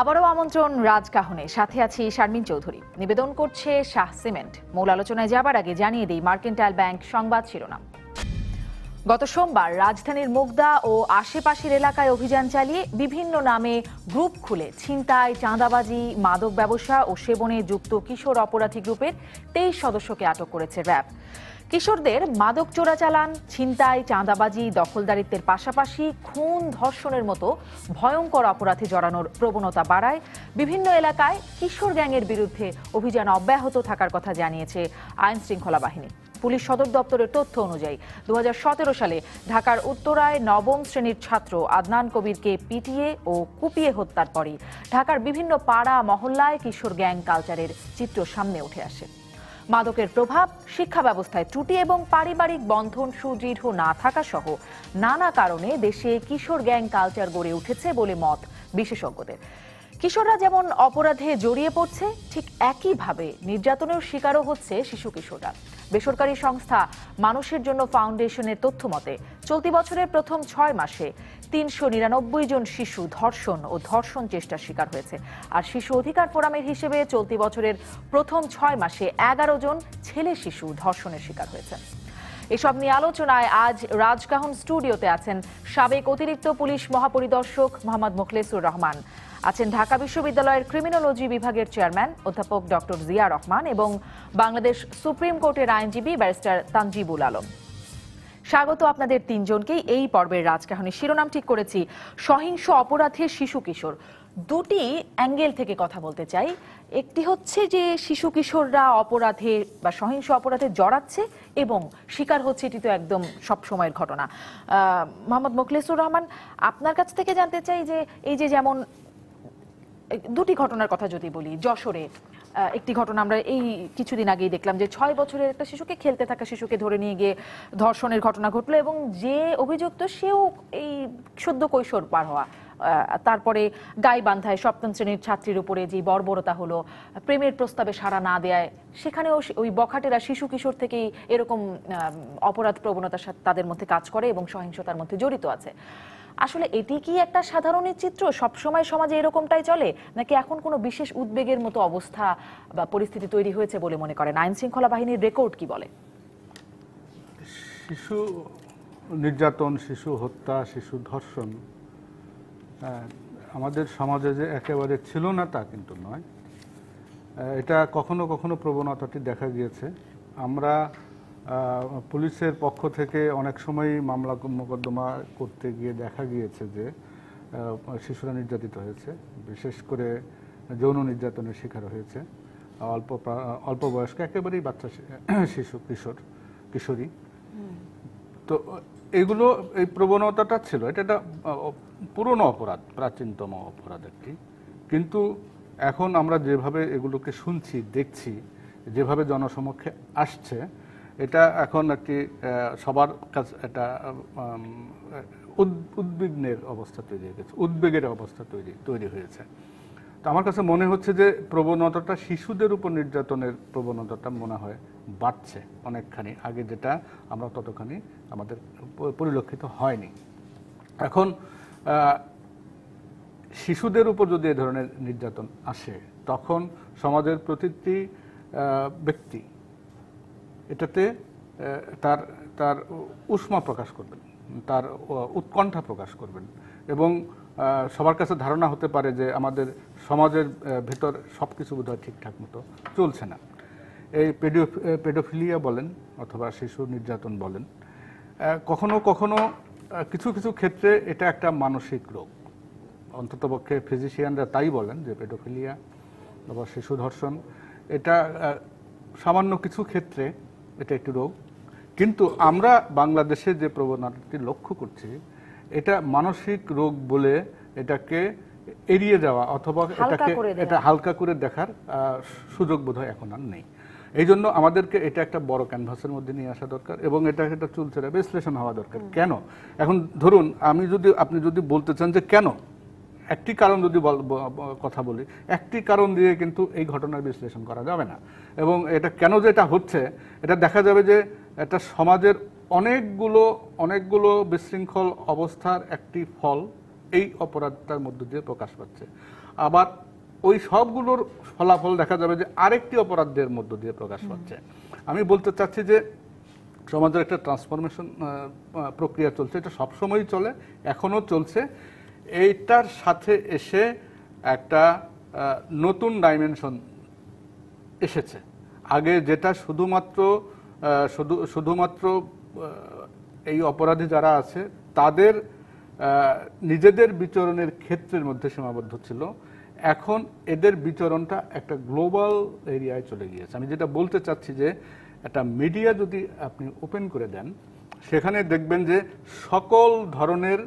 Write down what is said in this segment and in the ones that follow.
আবারও আমন্ত্রণ রাজকাহনে সাথে আছি শারমিন চৌধুরী নিবেদন করছে শাহ সিমেন্ট মূল আলোচনায় যাবার আগে জানিয়ে দিই মার্কেন্টাইল ব্যাংক সংবাদ শিরোনাম গত সোমবার রাজধানীর মুগদা ও আশেপাশের এলাকায় অভিযান চালিয়ে বিভিন্ন নামে গ্রুপ খুলে ছিনতাই চাঁদাবাজি মাদক ব্যবসা ও সেবনে যুক্ত কিশোর অপরাধী গ্রুপের তেইশ সদস্যকে আটক করেছে র্যাব কিশোরদের মাদক চোরাচালান ছিনতাই চাঁদাবাজি দখলদারিত্বের পাশাপাশি খুন ধর্ষণের মতো ভয়ঙ্কর অপরাধে জড়ানোর প্রবণতা বাড়ায় বিভিন্ন এলাকায় কিশোর গ্যাংয়ের বিরুদ্ধে অভিযান অব্যাহত থাকার কথা জানিয়েছে আইন শৃঙ্খলা বাহিনী পুলিশ সদর দপ্তরের তথ্য অনুযায়ী দু সালে ঢাকার উত্তরায় নবম শ্রেণীর ছাত্র আদনান কবিরকে পিটিয়ে ও কুপিয়ে হত্যার পরে ঢাকার বিভিন্ন পাড়া মহল্লায় কিশোর গ্যাং কালচারের চিত্র সামনে উঠে আসে মাদকের প্রভাব শিক্ষা ব্যবস্থায় ত্রুটি এবং পারিবারিক বন্ধন সুদৃঢ় না থাকা সহ নানা কারণে দেশে কিশোর গ্যাং কালচার গড়ে উঠেছে বলে মত বিশেষজ্ঞদের কিশোররা যেমন অপরাধে জড়িয়ে পড়ছে ঠিক একইভাবে নির্যাতনের শিকারও হচ্ছে শিশু কিশোররা বেসরকারি সংস্থা মানুষের জন্য ফাউন্ডেশনের তথ্য মতে চলতি বছরের প্রথম ছয় মাসে তিনশো নিরানব্বই জন শিশু ধর্ষণ ও ধর্ষণ চেষ্টার শিকার হয়েছে আর শিশু অধিকার ফোরামের হিসেবে চলতি বছরের প্রথম ছয় মাসে এগারো জন ছেলে শিশু ধর্ষণের শিকার হয়েছে এসব নিয়ে আলোচনায় আজ রাজকাহন স্টুডিওতে আছেন সাবেক অতিরিক্ত পুলিশ মহাপরিদর্শক মোহাম্মদ মুখলেসুর রহমান আছেন ঢাকা বিশ্ববিদ্যালয়ের ক্রিমিনোলজি বিভাগের চেয়ারম্যান অধ্যাপক ডক্টর জিয়া রহমান এবং বাংলাদেশ সুপ্রিম কোর্টের আইনজীবী ব্যারিস্টার তানজিবুল আলম স্বাগত আপনাদের তিনজনকেই এই পর্বের রাজকাহনী শিরোনাম ঠিক করেছি সহিংস অপরাধের শিশু কিশোর দুটি অ্যাঙ্গেল থেকে কথা বলতে চাই একটি হচ্ছে যে শিশু কিশোররা অপরাধে বা সহিংস অপরাধে জড়াচ্ছে এবং শিকার হচ্ছে এটি তো একদম সব সময়ের ঘটনা মোহাম্মদ মোখলেসুর রহমান আপনার কাছ থেকে জানতে চাই যে এই যে যেমন দুটি ঘটনার কথা যদি বলি যশোরে একটি ঘটনা আমরা এই কিছুদিন আগেই দেখলাম যে ছয় বছরের একটা শিশুকে খেলতে থাকা শিশুকে ধরে নিয়ে গিয়ে ধর্ষণের ঘটনা ঘটলো এবং যে অভিযুক্ত সেও এই সদ্য কৈশোর পার হওয়া তারপরে গাইবান্ধায় সপ্তম শ্রেণীর ছাত্রীর উপরে যে বর্বরতা হলো প্রেমের প্রস্তাবে সাড়া না দেয় সেখানেও ওই বখাটেরা শিশু কিশোর থেকেই এরকম অপরাধ প্রবণতার সাথে তাদের মধ্যে কাজ করে এবং সহিংসতার মধ্যে জড়িত আছে আসলে এটি কি একটা সাধারণের চিত্র সবসময় সমাজে এরকমটাই চলে নাকি এখন কোনো বিশেষ উদ্বেগের মতো অবস্থা বা পরিস্থিতি তৈরি হয়েছে বলে মনে করেন আইন শৃঙ্খলা বাহিনীর রেকর্ড কি বলে শিশু নির্যাতন শিশু হত্যা শিশু ধর্ষণ আমাদের সমাজে যে একেবারে ছিল না তা কিন্তু নয় এটা কখনো কখনো প্রবণতাটি দেখা গিয়েছে আমরা পুলিশের পক্ষ থেকে অনেক সময় মামলা মোকদ্দমা করতে গিয়ে দেখা গিয়েছে যে শিশুরা নির্যাতিত হয়েছে বিশেষ করে যৌন নির্যাতনের শিকার হয়েছে অল্প অল্প বয়স্ক একেবারেই বাচ্চা শিশু কিশোর কিশোরী তো এগুলো এই প্রবণতাটা ছিল এটা একটা পুরনো অপরাধ প্রাচীনতম অপরাধ একটি কিন্তু এখন আমরা যেভাবে এগুলোকে শুনছি দেখছি যেভাবে জনসমক্ষে আসছে এটা এখন একটি সবার কাছে একটা উদ্বিগ্নের অবস্থা তৈরি হয়ে গেছে উদ্বেগের অবস্থা তৈরি তৈরি হয়েছে আমার কাছে মনে হচ্ছে যে প্রবণতাটা শিশুদের উপর নির্যাতনের প্রবণতাটা মনে হয় বাড়ছে অনেকখানি আগে যেটা আমরা ততখানি আমাদের পরিলক্ষিত হয়নি এখন শিশুদের উপর যদি এ ধরনের নির্যাতন আসে তখন সমাজের প্রতিটি ব্যক্তি এটাতে তার তার উষ্মা প্রকাশ করবেন তার উৎকণ্ঠা প্রকাশ করবেন এবং সবার কাছে ধারণা হতে পারে যে আমাদের সমাজের ভেতর সব কিছু বোধহয় ঠিকঠাক মতো চলছে না এই পেডিও পেডোফিলিয়া বলেন অথবা শিশু নির্যাতন বলেন কখনো কখনো কিছু কিছু ক্ষেত্রে এটা একটা মানসিক রোগ অন্ততপক্ষে ফিজিশিয়ানরা তাই বলেন যে পেডোফিলিয়া অথবা শিশু ধর্ষণ এটা সামান্য কিছু ক্ষেত্রে এটা একটি রোগ কিন্তু আমরা বাংলাদেশে যে প্রবণতাটি লক্ষ্য করছি এটা মানসিক রোগ বলে এটাকে এড়িয়ে যাওয়া অথবা এটাকে এটা হালকা করে দেখার সুযোগ বোধ হয় এখন আর নেই এই জন্য আমাদেরকে এটা একটা বড় ক্যানভাসের মধ্যে নিয়ে আসা দরকার এবং এটা একটা চুলচেরা বিশ্লেষণ হওয়া দরকার কেন এখন ধরুন আমি যদি আপনি যদি বলতে চান যে কেন একটি কারণ যদি কথা বলি একটি কারণ দিয়ে কিন্তু এই ঘটনার বিশ্লেষণ করা যাবে না এবং এটা কেন যে এটা হচ্ছে এটা দেখা যাবে যে এটা সমাজের অনেকগুলো অনেকগুলো বিশৃঙ্খল অবস্থার একটি ফল এই অপরাধটার মধ্য দিয়ে প্রকাশ পাচ্ছে আবার ওই সবগুলোর ফলাফল দেখা যাবে যে আরেকটি অপরাধের মধ্য দিয়ে প্রকাশ পাচ্ছে আমি বলতে চাচ্ছি যে সমাজের একটা ট্রান্সফরমেশন প্রক্রিয়া চলছে এটা সবসময়ই চলে এখনও চলছে এইটার সাথে এসে একটা নতুন ডাইমেনশন এসেছে আগে যেটা শুধুমাত্র শুধু শুধুমাত্র এই অপরাধী যারা আছে তাদের নিজেদের বিচরণের ক্ষেত্রের মধ্যে সীমাবদ্ধ ছিল এখন এদের বিচরণটা একটা গ্লোবাল এরিয়ায় চলে গিয়েছে আমি যেটা বলতে চাচ্ছি যে একটা মিডিয়া যদি আপনি ওপেন করে দেন সেখানে দেখবেন যে সকল ধরনের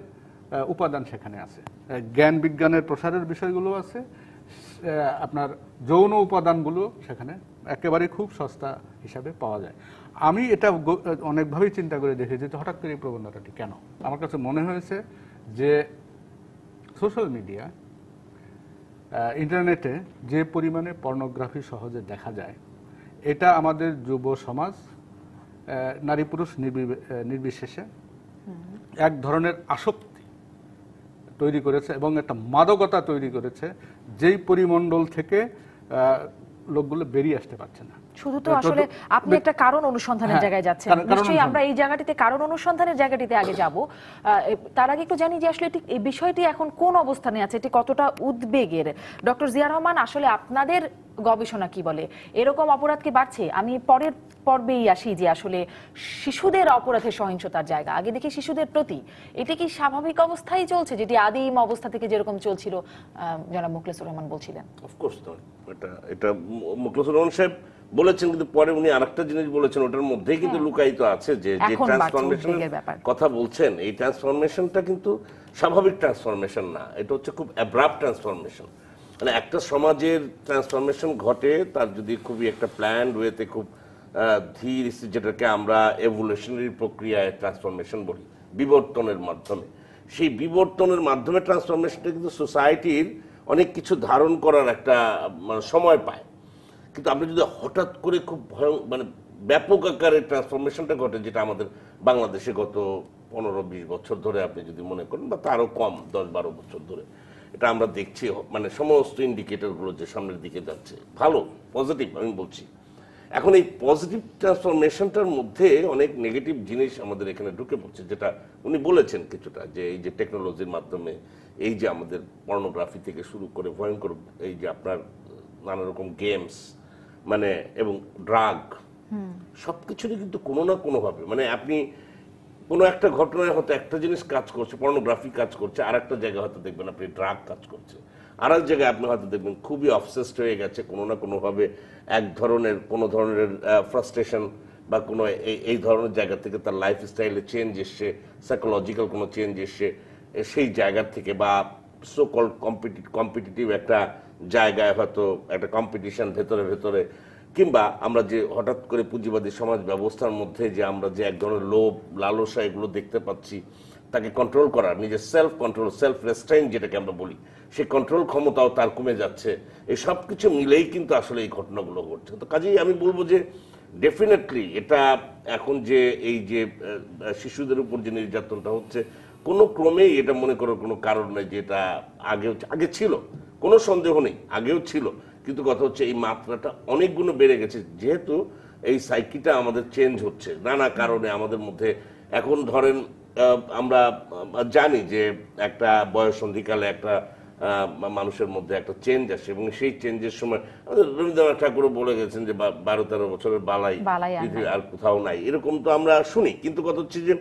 উপাদান সেখানে আছে জ্ঞান বিজ্ঞানের প্রসারের বিষয়গুলো আছে আপনার যৌন উপাদানগুলো সেখানে একেবারে খুব সস্তা হিসাবে পাওয়া যায় আমি এটা অনেকভাবেই চিন্তা করে দেখেছি যে হঠাৎ করে এই প্রবণতাটি কেন আমার কাছে মনে হয়েছে যে সোশ্যাল মিডিয়া ইন্টারনেটে যে পরিমাণে পর্নোগ্রাফি সহজে দেখা যায় এটা আমাদের যুব সমাজ নারী পুরুষ নির্বিশেষে এক ধরনের আসক্তি তৈরি করেছে এবং একটা মাদকতা তৈরি করেছে যেই পরিমণ্ডল থেকে লোকগুলো বেরিয়ে আসতে পারছে না শুধু তো আসলে আপনি একটা কারণ অনুসন্ধানের হ্যাঁ, জায়গায় যাচ্ছেন নিশ্চয়ই আমরা এই জায়গাটিতে কারণ অনুসন্ধানের জায়গাটিতে আগে যাব তার আগে একটু জানি যে আসলে এই বিষয়টি এখন কোন অবস্থানে আছে এটি কতটা উদ্বেগের ডক্টর জিয়া রহমান আসলে আপনাদের গবেষণা কি বলে এরকম অপরাধ কি বাড়ছে আমি পরের পর্বেই আসি যে আসলে শিশুদের অপরাধের সহিংসতার জায়গা আগে দেখি শিশুদের প্রতি এটি কি স্বাভাবিক অবস্থায় চলছে যেটি আদিম অবস্থা থেকে যেরকম চলছিল জনাব মুখলেসুর রহমান বলছিলেন অফকোর্স এটা এটা মুখলেসুর রহমান সাহেব বলেছেন কিন্তু পরে উনি আরেকটা জিনিস বলেছেন ওটার মধ্যেই কিন্তু হ্যাঁ। লুকায়িত আছে যে যে ট্রান্সফরমেশন কথা বলছেন এই ট্রান্সফরমেশনটা কিন্তু স্বাভাবিক ট্রান্সফরমেশন না এটা হচ্ছে খুব অ্যাব্রাপ ট্রান্সফরমেশন মানে একটা সমাজের ট্রান্সফরমেশন ঘটে তার যদি খুবই একটা প্ল্যান ওয়েতে খুব ধীর যেটাকে আমরা এভলিউশনারি প্রক্রিয়ায় ট্রান্সফরমেশন বলি বিবর্তনের মাধ্যমে সেই বিবর্তনের মাধ্যমে ট্রান্সফরমেশনটা কিন্তু সোসাইটির অনেক কিছু ধারণ করার একটা মানে, সময় পায় কিন্তু আপনি যদি হঠাৎ করে খুব ভয় মানে ব্যাপক আকারে ট্রান্সফরমেশনটা ঘটে যেটা আমাদের বাংলাদেশে গত পনেরো বিশ বছর ধরে আপনি যদি মনে করেন বা তারও কম দশ বারো বছর ধরে এটা আমরা দেখছি মানে সমস্ত ইন্ডিকেটরগুলো যে সামনের দিকে যাচ্ছে ভালো পজিটিভ আমি বলছি এখন এই পজিটিভ ট্রান্সফরমেশনটার মধ্যে অনেক নেগেটিভ জিনিস আমাদের এখানে ঢুকে পড়ছে যেটা উনি বলেছেন কিছুটা যে এই যে টেকনোলজির মাধ্যমে এই যে আমাদের পর্নোগ্রাফি থেকে শুরু করে ভয়ঙ্কর এই যে আপনার নানা রকম গেমস মানে এবং ড্রাগ সবকিছুরই কিন্তু কোনো না কোনোভাবে মানে আপনি কোনো একটা ঘটনায় হয়তো একটা জিনিস কাজ করছে পর্নোগ্রাফি কাজ করছে আর একটা জায়গায় হয়তো দেখবেন আপনি ড্রাগ কাজ করছে আর এক জায়গায় আপনি হয়তো দেখবেন খুবই অফসেসড হয়ে গেছে কোনো না কোনোভাবে এক ধরনের কোনো ধরনের ফ্রাস্ট্রেশন বা কোনো এই ধরনের জায়গা থেকে তার লাইফ স্টাইলে চেঞ্জ এসছে সাইকোলজিক্যাল কোনো চেঞ্জ এসছে সেই জায়গার থেকে বা সো কল কম্পিটিটিভ একটা জায়গায় হয়তো একটা কম্পিটিশন ভেতরে ভেতরে কিংবা আমরা যে হঠাৎ করে পুঁজিবাদী সমাজ ব্যবস্থার মধ্যে যে আমরা যে এক ধরনের লোভ লালসা এগুলো দেখতে পাচ্ছি তাকে কন্ট্রোল করার নিজের সেলফ কন্ট্রোল সেলফ রেস্ট্রেন যেটাকে আমরা বলি সেই কন্ট্রোল ক্ষমতাও তার কমে যাচ্ছে এই সব কিছু মিলেই কিন্তু আসলে এই ঘটনাগুলো ঘটছে তো কাজেই আমি বলবো যে ডেফিনেটলি এটা এখন যে এই যে শিশুদের উপর যে নির্যাতনটা হচ্ছে কোনো ক্রমেই এটা মনে করার কোনো কারণ নেই যে এটা আগে আগে ছিল কোনো সন্দেহ নেই আগেও ছিল কিন্তু কথা হচ্ছে এই মাত্রাটা অনেকগুলো বেড়ে গেছে যেহেতু এই সাইকিটা আমাদের চেঞ্জ হচ্ছে নানা কারণে আমাদের মধ্যে এখন ধরেন আমরা জানি যে একটা বয়স সন্ধিকালে একটা মানুষের মধ্যে একটা চেঞ্জ আসে এবং সেই চেঞ্জের সময় আমাদের রবীন্দ্রনাথ ঠাকুর বলে গেছেন যে বারো তেরো বছরের বালাই আর কোথাও নাই এরকম তো আমরা শুনি কিন্তু কথা হচ্ছে যে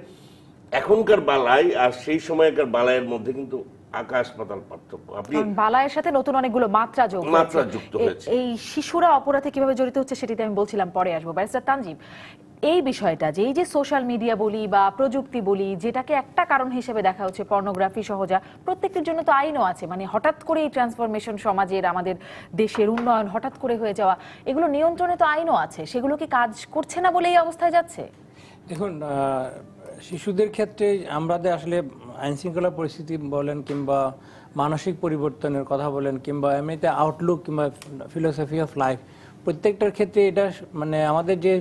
এখনকার বালাই আর সেই সময়কার বালাইয়ের মধ্যে কিন্তু আকাশ পাতাল পার্থক্য আপনি বালায়ের সাথে নতুন অনেকগুলো মাত্রা যোগ মাত্রা যুক্ত হয়েছে এই শিশুরা অপরাধে কিভাবে জড়িত হচ্ছে সেটিতে আমি বলছিলাম পরে আসবো ব্যারিস্টার তানজিব এই বিষয়টা যে এই যে সোশ্যাল মিডিয়া বলি বা প্রযুক্তি বলি যেটাকে একটা কারণ হিসেবে দেখা হচ্ছে পর্নোগ্রাফি সহজা প্রত্যেকটির জন্য তো আইনও আছে মানে হঠাৎ করে এই ট্রান্সফরমেশন সমাজের আমাদের দেশের উন্নয়ন হঠাৎ করে হয়ে যাওয়া এগুলো নিয়ন্ত্রণে তো আইনও আছে সেগুলো কি কাজ করছে না বলে এই অবস্থায় যাচ্ছে দেখুন শিশুদের ক্ষেত্রে আমাদের আসলে আইনশৃঙ্খলা পরিস্থিতি বলেন কিংবা মানসিক পরিবর্তনের কথা বলেন কিংবা এমনিতে আউটলুক কিংবা ফিলোসফি অফ লাইফ প্রত্যেকটার ক্ষেত্রে এটা মানে আমাদের যে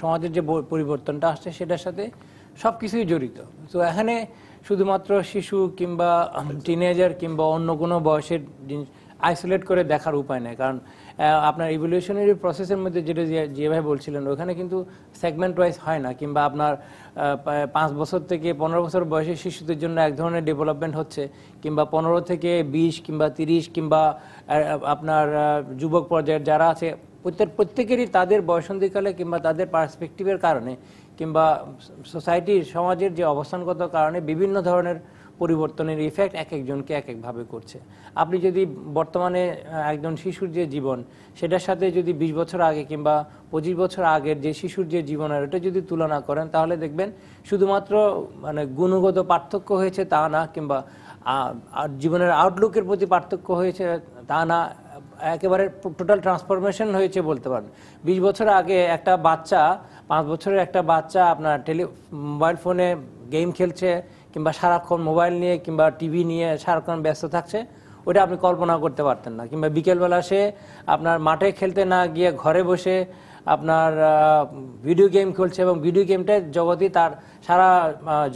সমাজের যে পরিবর্তনটা আসছে সেটার সাথে সব কিছুই জড়িত তো এখানে শুধুমাত্র শিশু কিংবা টিনেজার কিংবা অন্য কোনো বয়সের জিনিস আইসোলেট করে দেখার উপায় নেই কারণ আপনার ইভলিউশনারি প্রসেসের মধ্যে যেটা যেভাবে বলছিলেন ওখানে কিন্তু সেগমেন্ট ওয়াইজ হয় না কিংবা আপনার পাঁচ বছর থেকে পনেরো বছর বয়সের শিশুদের জন্য এক ধরনের ডেভেলপমেন্ট হচ্ছে কিংবা পনেরো থেকে বিশ কিংবা তিরিশ কিংবা আপনার যুবক পর্যায়ের যারা আছে প্রত্যেক প্রত্যেকেরই তাদের বয়সন্ধিকালে কিংবা তাদের পার্সপেক্টিভের কারণে কিংবা সোসাইটির সমাজের যে অবস্থানগত কারণে বিভিন্ন ধরনের পরিবর্তনের ইফেক্ট এক একজনকে এক একভাবে করছে আপনি যদি বর্তমানে একজন শিশুর যে জীবন সেটার সাথে যদি বিশ বছর আগে কিংবা পঁচিশ বছর আগের যে শিশুর যে জীবন আর ওটা যদি তুলনা করেন তাহলে দেখবেন শুধুমাত্র মানে গুণগত পার্থক্য হয়েছে তা না কিংবা জীবনের আউটলুকের প্রতি পার্থক্য হয়েছে তা না একেবারে টোটাল ট্রান্সফরমেশন হয়েছে বলতে পারেন বিশ বছর আগে একটা বাচ্চা পাঁচ বছরের একটা বাচ্চা আপনার টেলি মোবাইল ফোনে গেম খেলছে কিংবা সারাক্ষণ মোবাইল নিয়ে কিংবা টিভি নিয়ে সারাক্ষণ ব্যস্ত থাকছে ওটা আপনি কল্পনা করতে পারতেন না কিংবা বিকেলবেলা সে আপনার মাঠে খেলতে না গিয়ে ঘরে বসে আপনার ভিডিও গেম খেলছে এবং ভিডিও গেমটা জগতই তার সারা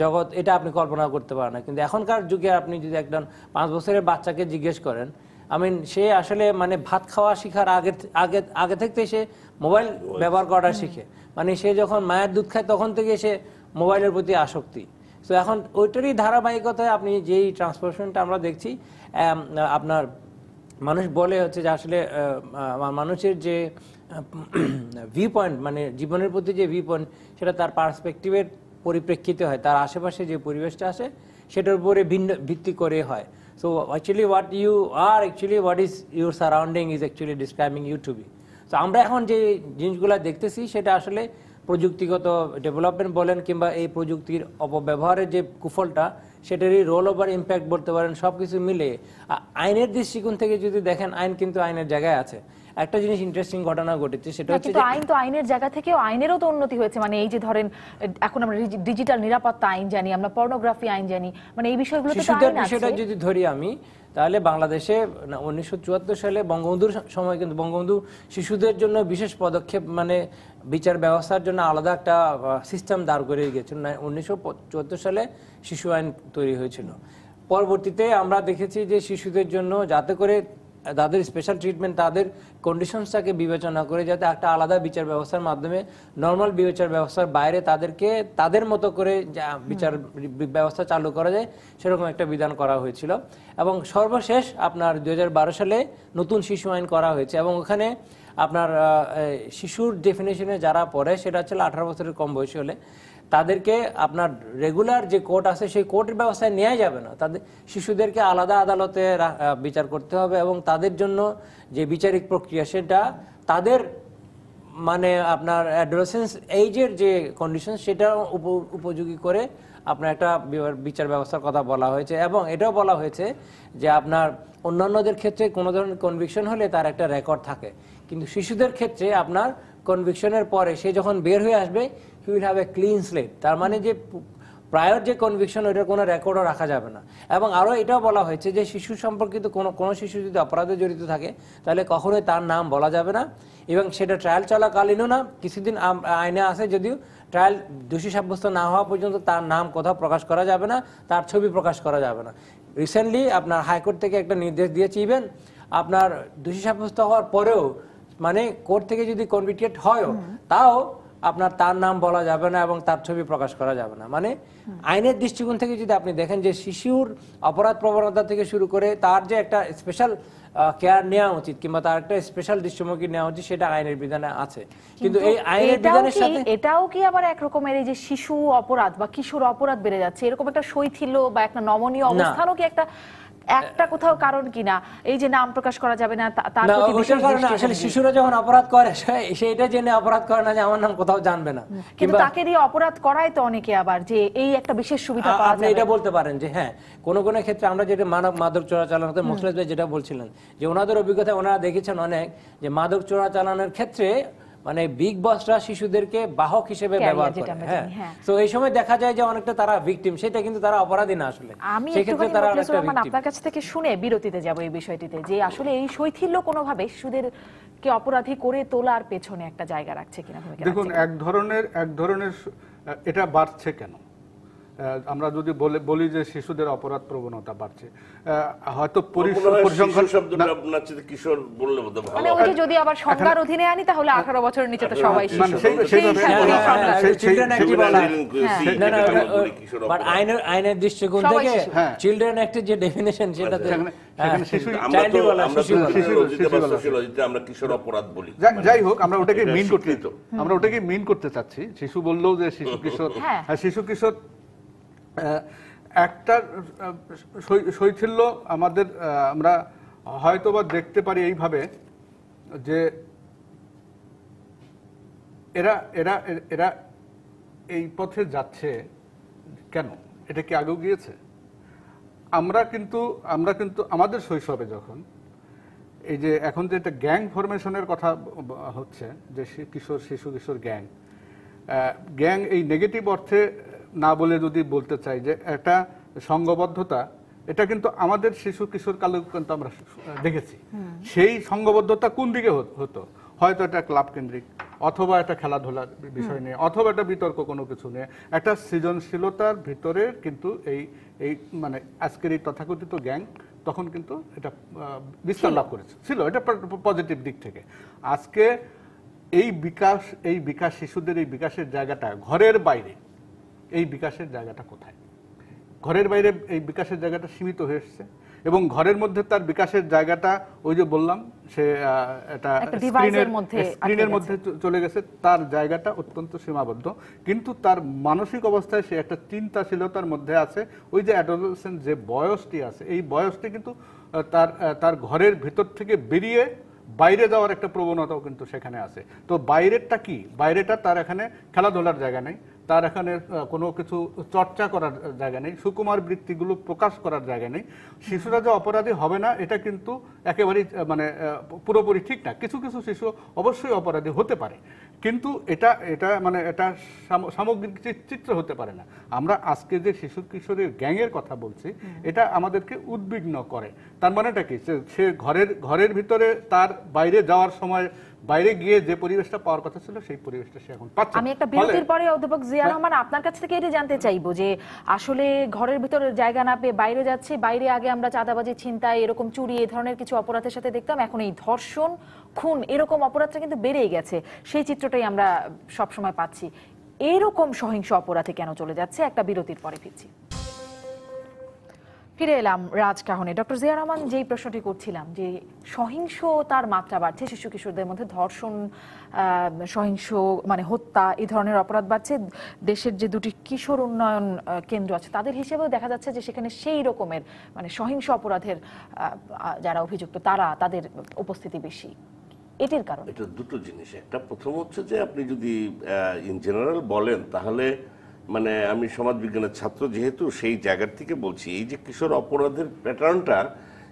জগৎ এটা আপনি কল্পনা করতে পারেন না কিন্তু এখনকার যুগে আপনি যদি একজন পাঁচ বছরের বাচ্চাকে জিজ্ঞেস করেন আমি সে আসলে মানে ভাত খাওয়া শেখার আগে আগে আগে থেকে সে মোবাইল ব্যবহার করাটা শিখে মানে সে যখন মায়ের দুধ খায় তখন থেকে সে মোবাইলের প্রতি আসক্তি তো এখন ওইটারই ধারাবাহিকতায় আপনি যেই ট্রান্সফরমেশনটা আমরা দেখছি আপনার মানুষ বলে হচ্ছে যে আসলে মানুষের যে ভিউ পয়েন্ট মানে জীবনের প্রতি যে ভিউ পয়েন্ট সেটা তার পার্সপেক্টিভের পরিপ্রেক্ষিতে হয় তার আশেপাশে যে পরিবেশটা আসে সেটার উপরে ভিন্ন ভিত্তি করে হয় so actually what you are actually what is your surrounding is actually describing you to be তো আমরা এখন যে জিনিসগুলো দেখতেছি সেটা আসলে প্রযুক্তিগত ডেভেলপমেন্ট বলেন কিংবা এই প্রযুক্তির অপব্যবহারের যে কুফলটা সেটারই রোল ওভার ইম্প্যাক্ট বলতে পারেন সব কিছু মিলে আইনের দৃষ্টিকোণ থেকে যদি দেখেন আইন কিন্তু আইনের জায়গায় আছে একটা জিনিস ইন্টারেস্টিং ঘটনা ঘটেছে সেটা হচ্ছে আইন তো আইনের জায়গা থেকেও আইনেরও তো উন্নতি হয়েছে মানে এই যে ধরেন এখন আমরা ডিজিটাল নিরাপত্তা আইন জানি আমরা পর্নোগ্রাফি আইন জানি মানে এই বিষয়গুলো তো আইন আছে সেটা যদি ধরি আমি তাহলে বাংলাদেশে উনিশশো চুয়াত্তর সালে বঙ্গবন্ধুর সময় কিন্তু বঙ্গবন্ধু শিশুদের জন্য বিশেষ পদক্ষেপ মানে বিচার ব্যবস্থার জন্য আলাদা একটা সিস্টেম দাঁড় করে গিয়েছিল উনিশশো চুয়াত্তর সালে শিশু আইন তৈরি হয়েছিল পরবর্তীতে আমরা দেখেছি যে শিশুদের জন্য যাতে করে তাদের স্পেশাল ট্রিটমেন্ট তাদের কন্ডিশনসটাকে বিবেচনা করে যাতে একটা আলাদা বিচার ব্যবস্থার মাধ্যমে নর্মাল বিচার ব্যবস্থার বাইরে তাদেরকে তাদের মতো করে বিচার ব্যবস্থা চালু করা যায় সেরকম একটা বিধান করা হয়েছিল এবং সর্বশেষ আপনার দু সালে নতুন শিশু আইন করা হয়েছে এবং ওখানে আপনার শিশুর ডেফিনেশনে যারা পড়ে সেটা হচ্ছে আঠারো বছরের কম বয়সী হলে তাদেরকে আপনার রেগুলার যে কোর্ট আছে সেই কোর্টের ব্যবস্থায় নেওয়া যাবে না তাদের শিশুদেরকে আলাদা আদালতে বিচার করতে হবে এবং তাদের জন্য যে বিচারিক প্রক্রিয়া সেটা তাদের মানে আপনার অ্যাডোলেসেন্স এইজের যে কন্ডিশন সেটা উপযোগী করে আপনার একটা বিচার ব্যবস্থার কথা বলা হয়েছে এবং এটাও বলা হয়েছে যে আপনার অন্যান্যদের ক্ষেত্রে কোনো ধরনের কনভিকশন হলে তার একটা রেকর্ড থাকে কিন্তু শিশুদের ক্ষেত্রে আপনার কনভিকশনের পরে সে যখন বের হয়ে আসবে he will have a clean slate তার মানে যে প্রায়র যে কনভিকশন ওইটার কোনো রেকর্ডও রাখা যাবে না এবং আরও এটাও বলা হয়েছে যে শিশু সম্পর্কিত কোনো কোনো শিশু যদি অপরাধে জড়িত থাকে তাহলে কখনোই তার নাম বলা যাবে না এবং সেটা ট্রায়াল চলাকালীনও না কিছুদিন আইনে আসে যদিও ট্রায়াল দোষী সাব্যস্ত না হওয়া পর্যন্ত তার নাম কোথাও প্রকাশ করা যাবে না তার ছবি প্রকাশ করা যাবে না রিসেন্টলি আপনার হাইকোর্ট থেকে একটা নির্দেশ দিয়েছে ইভেন আপনার দোষী সাব্যস্ত হওয়ার পরেও মানে কোর্ট থেকে যদি কনভিক্টেড হয়ও তাও আপনার তার নাম বলা যাবে না এবং তার ছবি প্রকাশ করা যাবে না মানে আইনের দৃষ্টিকোণ থেকে যদি আপনি দেখেন যে শিশুর অপরাধ প্রবণতা থেকে শুরু করে তার যে একটা স্পেশাল কেয়ার নেওয়া উচিত কিংবা তার একটা স্পেশাল দৃষ্টিমুখী নেওয়া উচিত সেটা আইনের বিধানে আছে কিন্তু এই আইনের বিধানের সাথে এটাও কি আবার এক রকমের এই যে শিশু অপরাধ বা কিশোর অপরাধ বেড়ে যাচ্ছে এরকম একটা শৈথিল্য বা একটা নমনীয় অবস্থানও কি একটা একটা কোথাও কারণ কিনা এই যে নাম প্রকাশ করা যাবে না তার প্রতি বিশেষ কারণে আসলে শিশুরা যখন অপরাধ করে সেটা জেনে অপরাধ করে না যে আমার নাম কোথাও জানবে না কিন্তু তাকে দিয়ে অপরাধ করায় তো অনেকে আবার যে এই একটা বিশেষ সুবিধা পাওয়া যায় এটা বলতে পারেন যে হ্যাঁ কোন কোন ক্ষেত্রে আমরা যেটা মানব মাদক চোরা হতে মুখলেশ ভাই যেটা বলছিলেন যে ওনাদের অভিজ্ঞতা ওনারা দেখেছেন অনেক যে মাদক চোরা চালানোর ক্ষেত্রে মানে বিগ বসরা শিশুদেরকে বাহক হিসেবে ব্যবহার করে হ্যাঁ তো হ্যাঁ। এই সময় দেখা যায় যে অনেকটা তারা ভিকটিম সেটা কিন্তু তারা অপরাধী না আসলে আমি আপনার কাছ থেকে শুনে বিরতিতে যাব এই বিষয়টিতে যে আসলে এই শৈথিল্য কোনোভাবে শিশুদের কে অপরাধী করে তোলার পেছনে একটা জায়গা রাখছে কিনা দেখুন এক ধরনের এক ধরনের এটা বাড়ছে কেন আমরা যদি বলি যে শিশুদের অপরাধ প্রবণতা বাড়ছে হয়তো পরিসংখ্যান কিশোর বললে মানে যদি আবার সংজ্ঞার অধীনে আনি তাহলে বছরের নিচে তো সবাই আইনের আইনের দৃষ্টিকোণ থেকে চিলড্রেন হ্যাঁ। একটা যে হ্যাঁ, হ্যাঁ, আমরা যাই হোক আমরা ওটাকে মিন করতে আমরা ওটাকে করতে চাচ্ছি শিশু বললেও যে শিশু কিশোর শিশু কিশোর একটা শৈথিল্য আমাদের আমরা হয়তো বা দেখতে পারি এইভাবে যে এরা এরা এরা এই পথে যাচ্ছে কেন এটা কি আগেও গিয়েছে আমরা কিন্তু আমরা কিন্তু আমাদের শৈশবে যখন এই যে এখন যে একটা গ্যাং ফরমেশনের কথা হচ্ছে যে কিশোর শিশু কিশোর গ্যাং গ্যাং এই নেগেটিভ অর্থে না বলে যদি বলতে চাই যে একটা সংঘবদ্ধতা এটা কিন্তু আমাদের শিশু কিশোর কালে কিন্তু আমরা দেখেছি সেই সংঘবদ্ধতা কোন দিকে হতো হয়তো এটা ক্লাব কেন্দ্রিক অথবা একটা খেলাধুলার বিষয় নিয়ে অথবা একটা বিতর্ক কোনো কিছু নিয়ে একটা সৃজনশীলতার ভিতরে কিন্তু এই এই মানে আজকের এই তথাকথিত গ্যাং তখন কিন্তু এটা বিস্তার লাভ করেছে ছিল এটা পজিটিভ দিক থেকে আজকে এই বিকাশ এই বিকাশ শিশুদের এই বিকাশের জায়গাটা ঘরের বাইরে এই বিকাশের জায়গাটা কোথায় ঘরের বাইরে এই বিকাশের জায়গাটা সীমিত হয়ে এসছে এবং ঘরের মধ্যে তার বিকাশের জায়গাটা ওই যে বললাম সে এটা স্ক্রিনের মধ্যে স্ক্রিনের মধ্যে চলে গেছে তার জায়গাটা অত্যন্ত সীমাবদ্ধ কিন্তু তার মানসিক অবস্থায় সে একটা চিন্তাশীলতার মধ্যে আছে ওই যে অ্যাডোলেসেন্ট যে বয়সটি আছে এই বয়সটি কিন্তু তার তার ঘরের ভিতর থেকে বেরিয়ে বাইরে যাওয়ার একটা প্রবণতাও কিন্তু সেখানে আছে তো বাইরেরটা কি বাইরেটা তার এখানে খেলাধুলার জায়গা নেই তার এখানে কোনো কিছু চর্চা করার জায়গা নেই সুকুমার বৃত্তিগুলো প্রকাশ করার জায়গা নেই শিশুরা যে অপরাধী হবে না এটা কিন্তু একেবারেই মানে পুরোপুরি ঠিক না কিছু কিছু শিশু অবশ্যই অপরাধী হতে পারে কিন্তু এটা এটা মানে এটা সামগ্রিক চিত্র হতে পারে না আমরা আজকে যে শিশু কিশোরের গ্যাংয়ের কথা বলছি এটা আমাদেরকে উদ্বিগ্ন করে তার মানেটা কি সে ঘরের ঘরের ভিতরে তার বাইরে যাওয়ার সময় বাইরে গিয়ে যে পরিবেশটা পাওয়ার কথা ছিল সেই পরিবেশটা সে এখন পাচ্ছে আমি একটা বিরতির পরে অধ্যাপক জিয়া রহমান হ্যাঁ। আপনার কাছ থেকে এটা জানতে চাইবো যে আসলে ঘরের ভিতরে জায়গা না পেয়ে বাইরে যাচ্ছে বাইরে আগে আমরা চাঁদাবাজি ছিনতাই এরকম চুরি এ ধরনের কিছু অপরাধের সাথে দেখতাম এখন এই ধর্ষণ খুন এরকম অপরাধটা কিন্তু বেড়েই গেছে সেই চিত্রটাই আমরা সবসময় পাচ্ছি এরকম সহিংস অপরাধে কেন চলে যাচ্ছে একটা বিরতির পরে ফিরছি ফিরে এলাম রাজকাহনে ডক্টর জিয়া রহমান যেই প্রশ্নটি করছিলাম যে সহিংসতার মাত্রা বাড়ছে শিশু কিশোরদের মধ্যে ধর্ষণ সহিংস মানে হত্যা এই ধরনের অপরাধ বাড়ছে দেশের যে দুটি কিশোর উন্নয়ন কেন্দ্র আছে তাদের হিসেবেও দেখা যাচ্ছে যে সেখানে সেই রকমের মানে সহিংস অপরাধের যারা অভিযুক্ত তারা তাদের উপস্থিতি বেশি এটির কারণ এটা দুটো জিনিস একটা প্রথম হচ্ছে যে আপনি যদি ইন জেনারেল বলেন তাহলে মানে আমি সমাজ বিজ্ঞানের ছাত্র যেহেতু সেই জায়গার থেকে বলছি এই যে কিশোর অপরাধের প্যাটার্নটা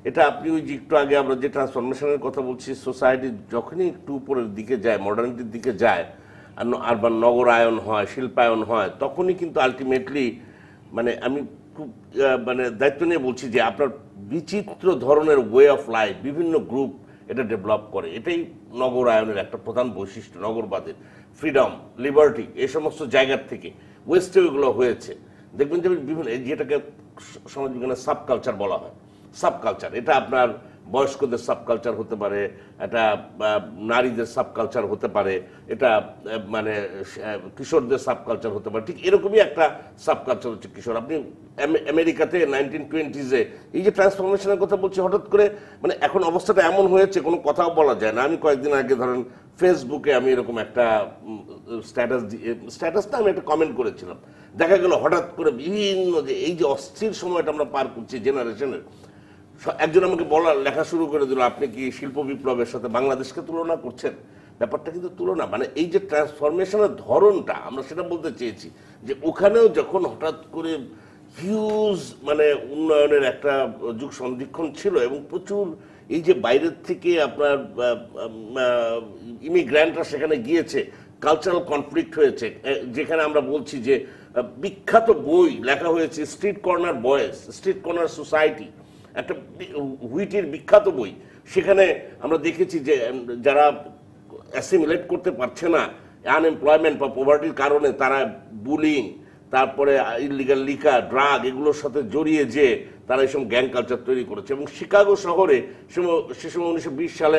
এটা আপনি ওই যে একটু আগে আমরা যে ট্রান্সফরমেশনের কথা বলছি সোসাইটি যখনই একটু উপরের দিকে যায় মডার্নিটির দিকে যায় আর আরবান নগরায়ন হয় শিল্পায়ন হয় তখনই কিন্তু আলটিমেটলি মানে আমি খুব মানে দায়িত্ব নিয়ে বলছি যে আপনার বিচিত্র ধরনের ওয়ে অফ লাইফ বিভিন্ন গ্রুপ এটা ডেভেলপ করে এটাই নগরায়নের একটা প্রধান বৈশিষ্ট্য নগরবাদের ফ্রিডম লিবার্টি এ সমস্ত জায়গার থেকে ওয়েস্টেগুলো হয়েছে দেখবেন যে বিভিন্ন যেটাকে সমাজ বিজ্ঞানের সাবকালচার বলা হয় সাবকালচার এটা আপনার বয়স্কদের সাবকালচার হতে পারে এটা নারীদের সাবকালচার হতে পারে এটা মানে কিশোরদের সাবকালচার হতে পারে ঠিক এরকমই একটা সাবকালচার হচ্ছে কিশোর আপনি আমেরিকাতে নাইনটিন টোয়েন্টিজে এই যে ট্রান্সফরমেশনের কথা বলছি হঠাৎ করে মানে এখন অবস্থাটা এমন হয়েছে কোনো কথাও বলা যায় না আমি কয়েকদিন আগে ধরেন ফেসবুকে আমি এরকম একটা স্ট্যাটাস স্ট্যাটাসটা আমি একটা কমেন্ট করেছিলাম দেখা গেল হঠাৎ করে বিভিন্ন যে এই যে অস্থির সময়টা আমরা পার করছি জেনারেশনের একজন আমাকে বলা লেখা শুরু করে দিল আপনি কি শিল্প বিপ্লবের সাথে বাংলাদেশকে তুলনা করছেন ব্যাপারটা কিন্তু তুলনা মানে এই যে ট্রান্সফরমেশনের ধরনটা আমরা সেটা বলতে চেয়েছি যে ওখানেও যখন হঠাৎ করে হিউজ মানে উন্নয়নের একটা যুগ সন্ধিক্ষণ ছিল এবং প্রচুর এই যে বাইরের থেকে আপনার ইমিগ্র্যান্টরা সেখানে গিয়েছে কালচারাল কনফ্লিক্ট হয়েছে যেখানে আমরা বলছি যে বিখ্যাত বই লেখা হয়েছে street corner boys street corner society একটা হুইটের বিখ্যাত বই সেখানে আমরা দেখেছি যে যারা অ্যাসিমিলেট করতে পারছে না আনএমপ্লয়মেন্ট বা পভার্টির কারণে তারা বুলিং তারপরে ইলিগাল লিকা ড্রাগ এগুলোর সাথে জড়িয়ে যে তারা এইসব গ্যাং কালচার তৈরি করেছে এবং শিকাগো শহরে সে সময় উনিশশো সালে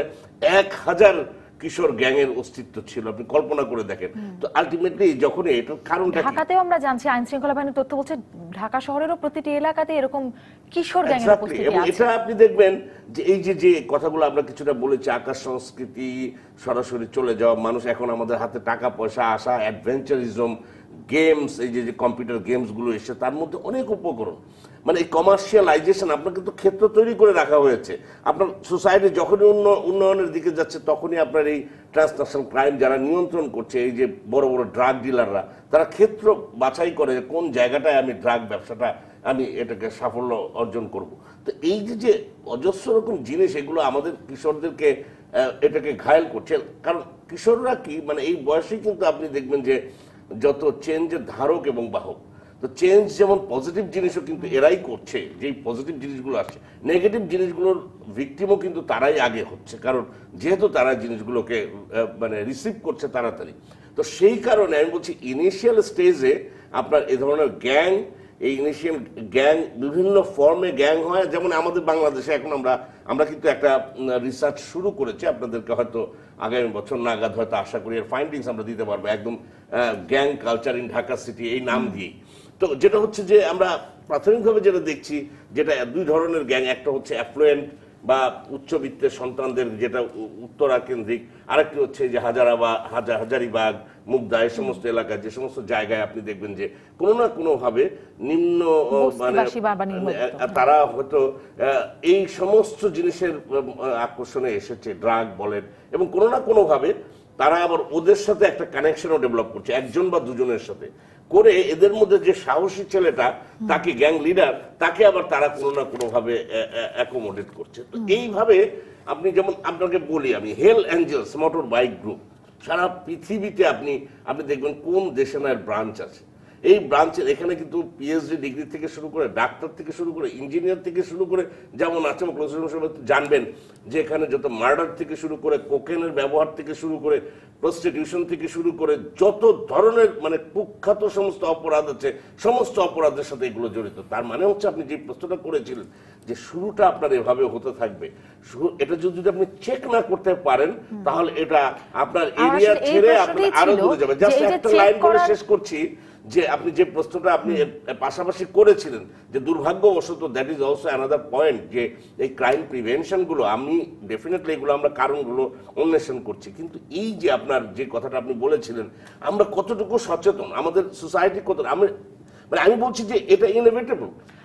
এক হাজার কিশোর গ্যাংয়ের অস্তিত্ব ছিল আপনি কল্পনা করে দেখেন তো আলটিমেটলি যখন এটার কারণটা ঢাকাতেও আমরা জানছি আইন শৃঙ্খলা বাহিনীর তথ্য বলছে ঢাকা শহরেরও প্রতিটি এলাকাতে এরকম কিশোর গ্যাং এর উপস্থিতি আছে এটা আপনি দেখবেন যে এই যে যে কথাগুলো আমরা কিছুটা বলেছি আকাশ সংস্কৃতি সরাসরি চলে যাওয়া মানুষ এখন আমাদের হাতে টাকা পয়সা আসা অ্যাডভেঞ্চারিজম গেমস এই যে কম্পিউটার গেমস গুলো এসে তার মধ্যে অনেক উপকরণ মানে এই কমার্শিয়ালাইজেশন আপনার কিন্তু ক্ষেত্র তৈরি করে রাখা হয়েছে আপনার সোসাইটি যখনই উন্ন উন্নয়নের দিকে যাচ্ছে তখনই আপনার এই ট্রান্সন্যাশনাল ক্রাইম যারা নিয়ন্ত্রণ করছে এই যে বড় বড় ড্রাগ ডিলাররা তারা ক্ষেত্র বাছাই করে যে কোন জায়গাটায় আমি ড্রাগ ব্যবসাটা আমি এটাকে সাফল্য অর্জন করব তো এই যে যে অজস্র রকম জিনিস এগুলো আমাদের কিশোরদেরকে এটাকে ঘায়ল করছে কারণ কিশোররা কি মানে এই বয়সেই কিন্তু আপনি দেখবেন যে যত চেঞ্জের ধারক এবং বাহক তো চেঞ্জ যেমন পজিটিভ জিনিসও কিন্তু এরাই করছে যেই পজিটিভ জিনিসগুলো আসছে নেগেটিভ জিনিসগুলোর ভিক্টিমও কিন্তু তারাই আগে হচ্ছে কারণ যেহেতু তারা জিনিসগুলোকে মানে রিসিভ করছে তাড়াতাড়ি তো সেই কারণে আমি বলছি ইনিশিয়াল স্টেজে আপনার এ ধরনের গ্যাং এই ইনিশিয়াল গ্যাং বিভিন্ন ফর্মে গ্যাং হয় যেমন আমাদের বাংলাদেশে এখন আমরা আমরা কিন্তু একটা রিসার্চ শুরু করেছি আপনাদেরকে হয়তো আগামী বছর নাগাদ হয়তো আশা করি এর ফাইন্ডিংস আমরা দিতে পারবো একদম gang culture in Dhaka city এই নাম দিয়েই তো যেটা হচ্ছে যে আমরা প্রাথমিকভাবে যেটা দেখছি যেটা দুই ধরনের গ্যাং একটা হচ্ছে অ্যাফ্লুয়েন্ট বা উচ্চবিত্তের সন্তানদের যেটা উত্তরা কেন্দ্রিক আরেকটি হচ্ছে যে হাজারা বা হাজার হাজারিবাগ মুগদা এই সমস্ত এলাকা যে সমস্ত জায়গায় আপনি দেখবেন যে কোনো না কোনোভাবে নিম্ন মানে তারা হয়তো এই সমস্ত জিনিসের আকর্ষণে এসেছে ড্রাগ বলেন এবং কোনো না কোনোভাবে তারা আবার ওদের সাথে একটা কানেকশনও ডেভেলপ করছে একজন বা দুজনের সাথে করে এদের মধ্যে যে সাহসী ছেলেটা তাকে গ্যাং লিডার তাকে আবার তারা কোনো না কোনোভাবে অ্যাকোমোডেট করছে তো এইভাবে আপনি যেমন আপনাকে বলি আমি hell angels motor bike group সারা পৃথিবীতে আপনি আপনি দেখবেন কোন দেশে না ব্রাঞ্চ আছে এই ব্রাঞ্চের এখানে কিন্তু পিএইচডি ডিগ্রি থেকে শুরু করে ডাক্তার থেকে শুরু করে ইঞ্জিনিয়ার থেকে শুরু করে যেমন আছে জানবেন যে এখানে যত মার্ডার থেকে শুরু করে কোকেনের ব্যবহার থেকে শুরু করে প্রস্টিটিউশন থেকে শুরু করে যত ধরনের মানে কুখ্যাত সমস্ত অপরাধ আছে সমস্ত অপরাধের সাথে এগুলো জড়িত তার মানে হচ্ছে আপনি যে প্রশ্নটা করেছিলেন যে শুরুটা আপনার এভাবে হতে থাকবে এটা যদি আপনি চেক না করতে পারেন তাহলে এটা আপনার এরিয়া ছেড়ে আপনার আরো দূরে যাবে জাস্ট একটা লাইন করে শেষ করছি যে আপনি যে প্রশ্নটা আপনি পাশাপাশি করেছিলেন যে দুর্ভাগ্যবশত that is also another point যে এই ক্রাইম প্রিভেনশনগুলো আমি ডেফিনেটলি এগুলো আমরা কারণগুলো অন্বেষণ করছি কিন্তু এই যে আপনার যে কথাটা আপনি বলেছিলেন আমরা কতটুকু সচেতন আমাদের সোসাইটি কত আমি মানে আমি বলছি যে এটা ইনএভিটেবল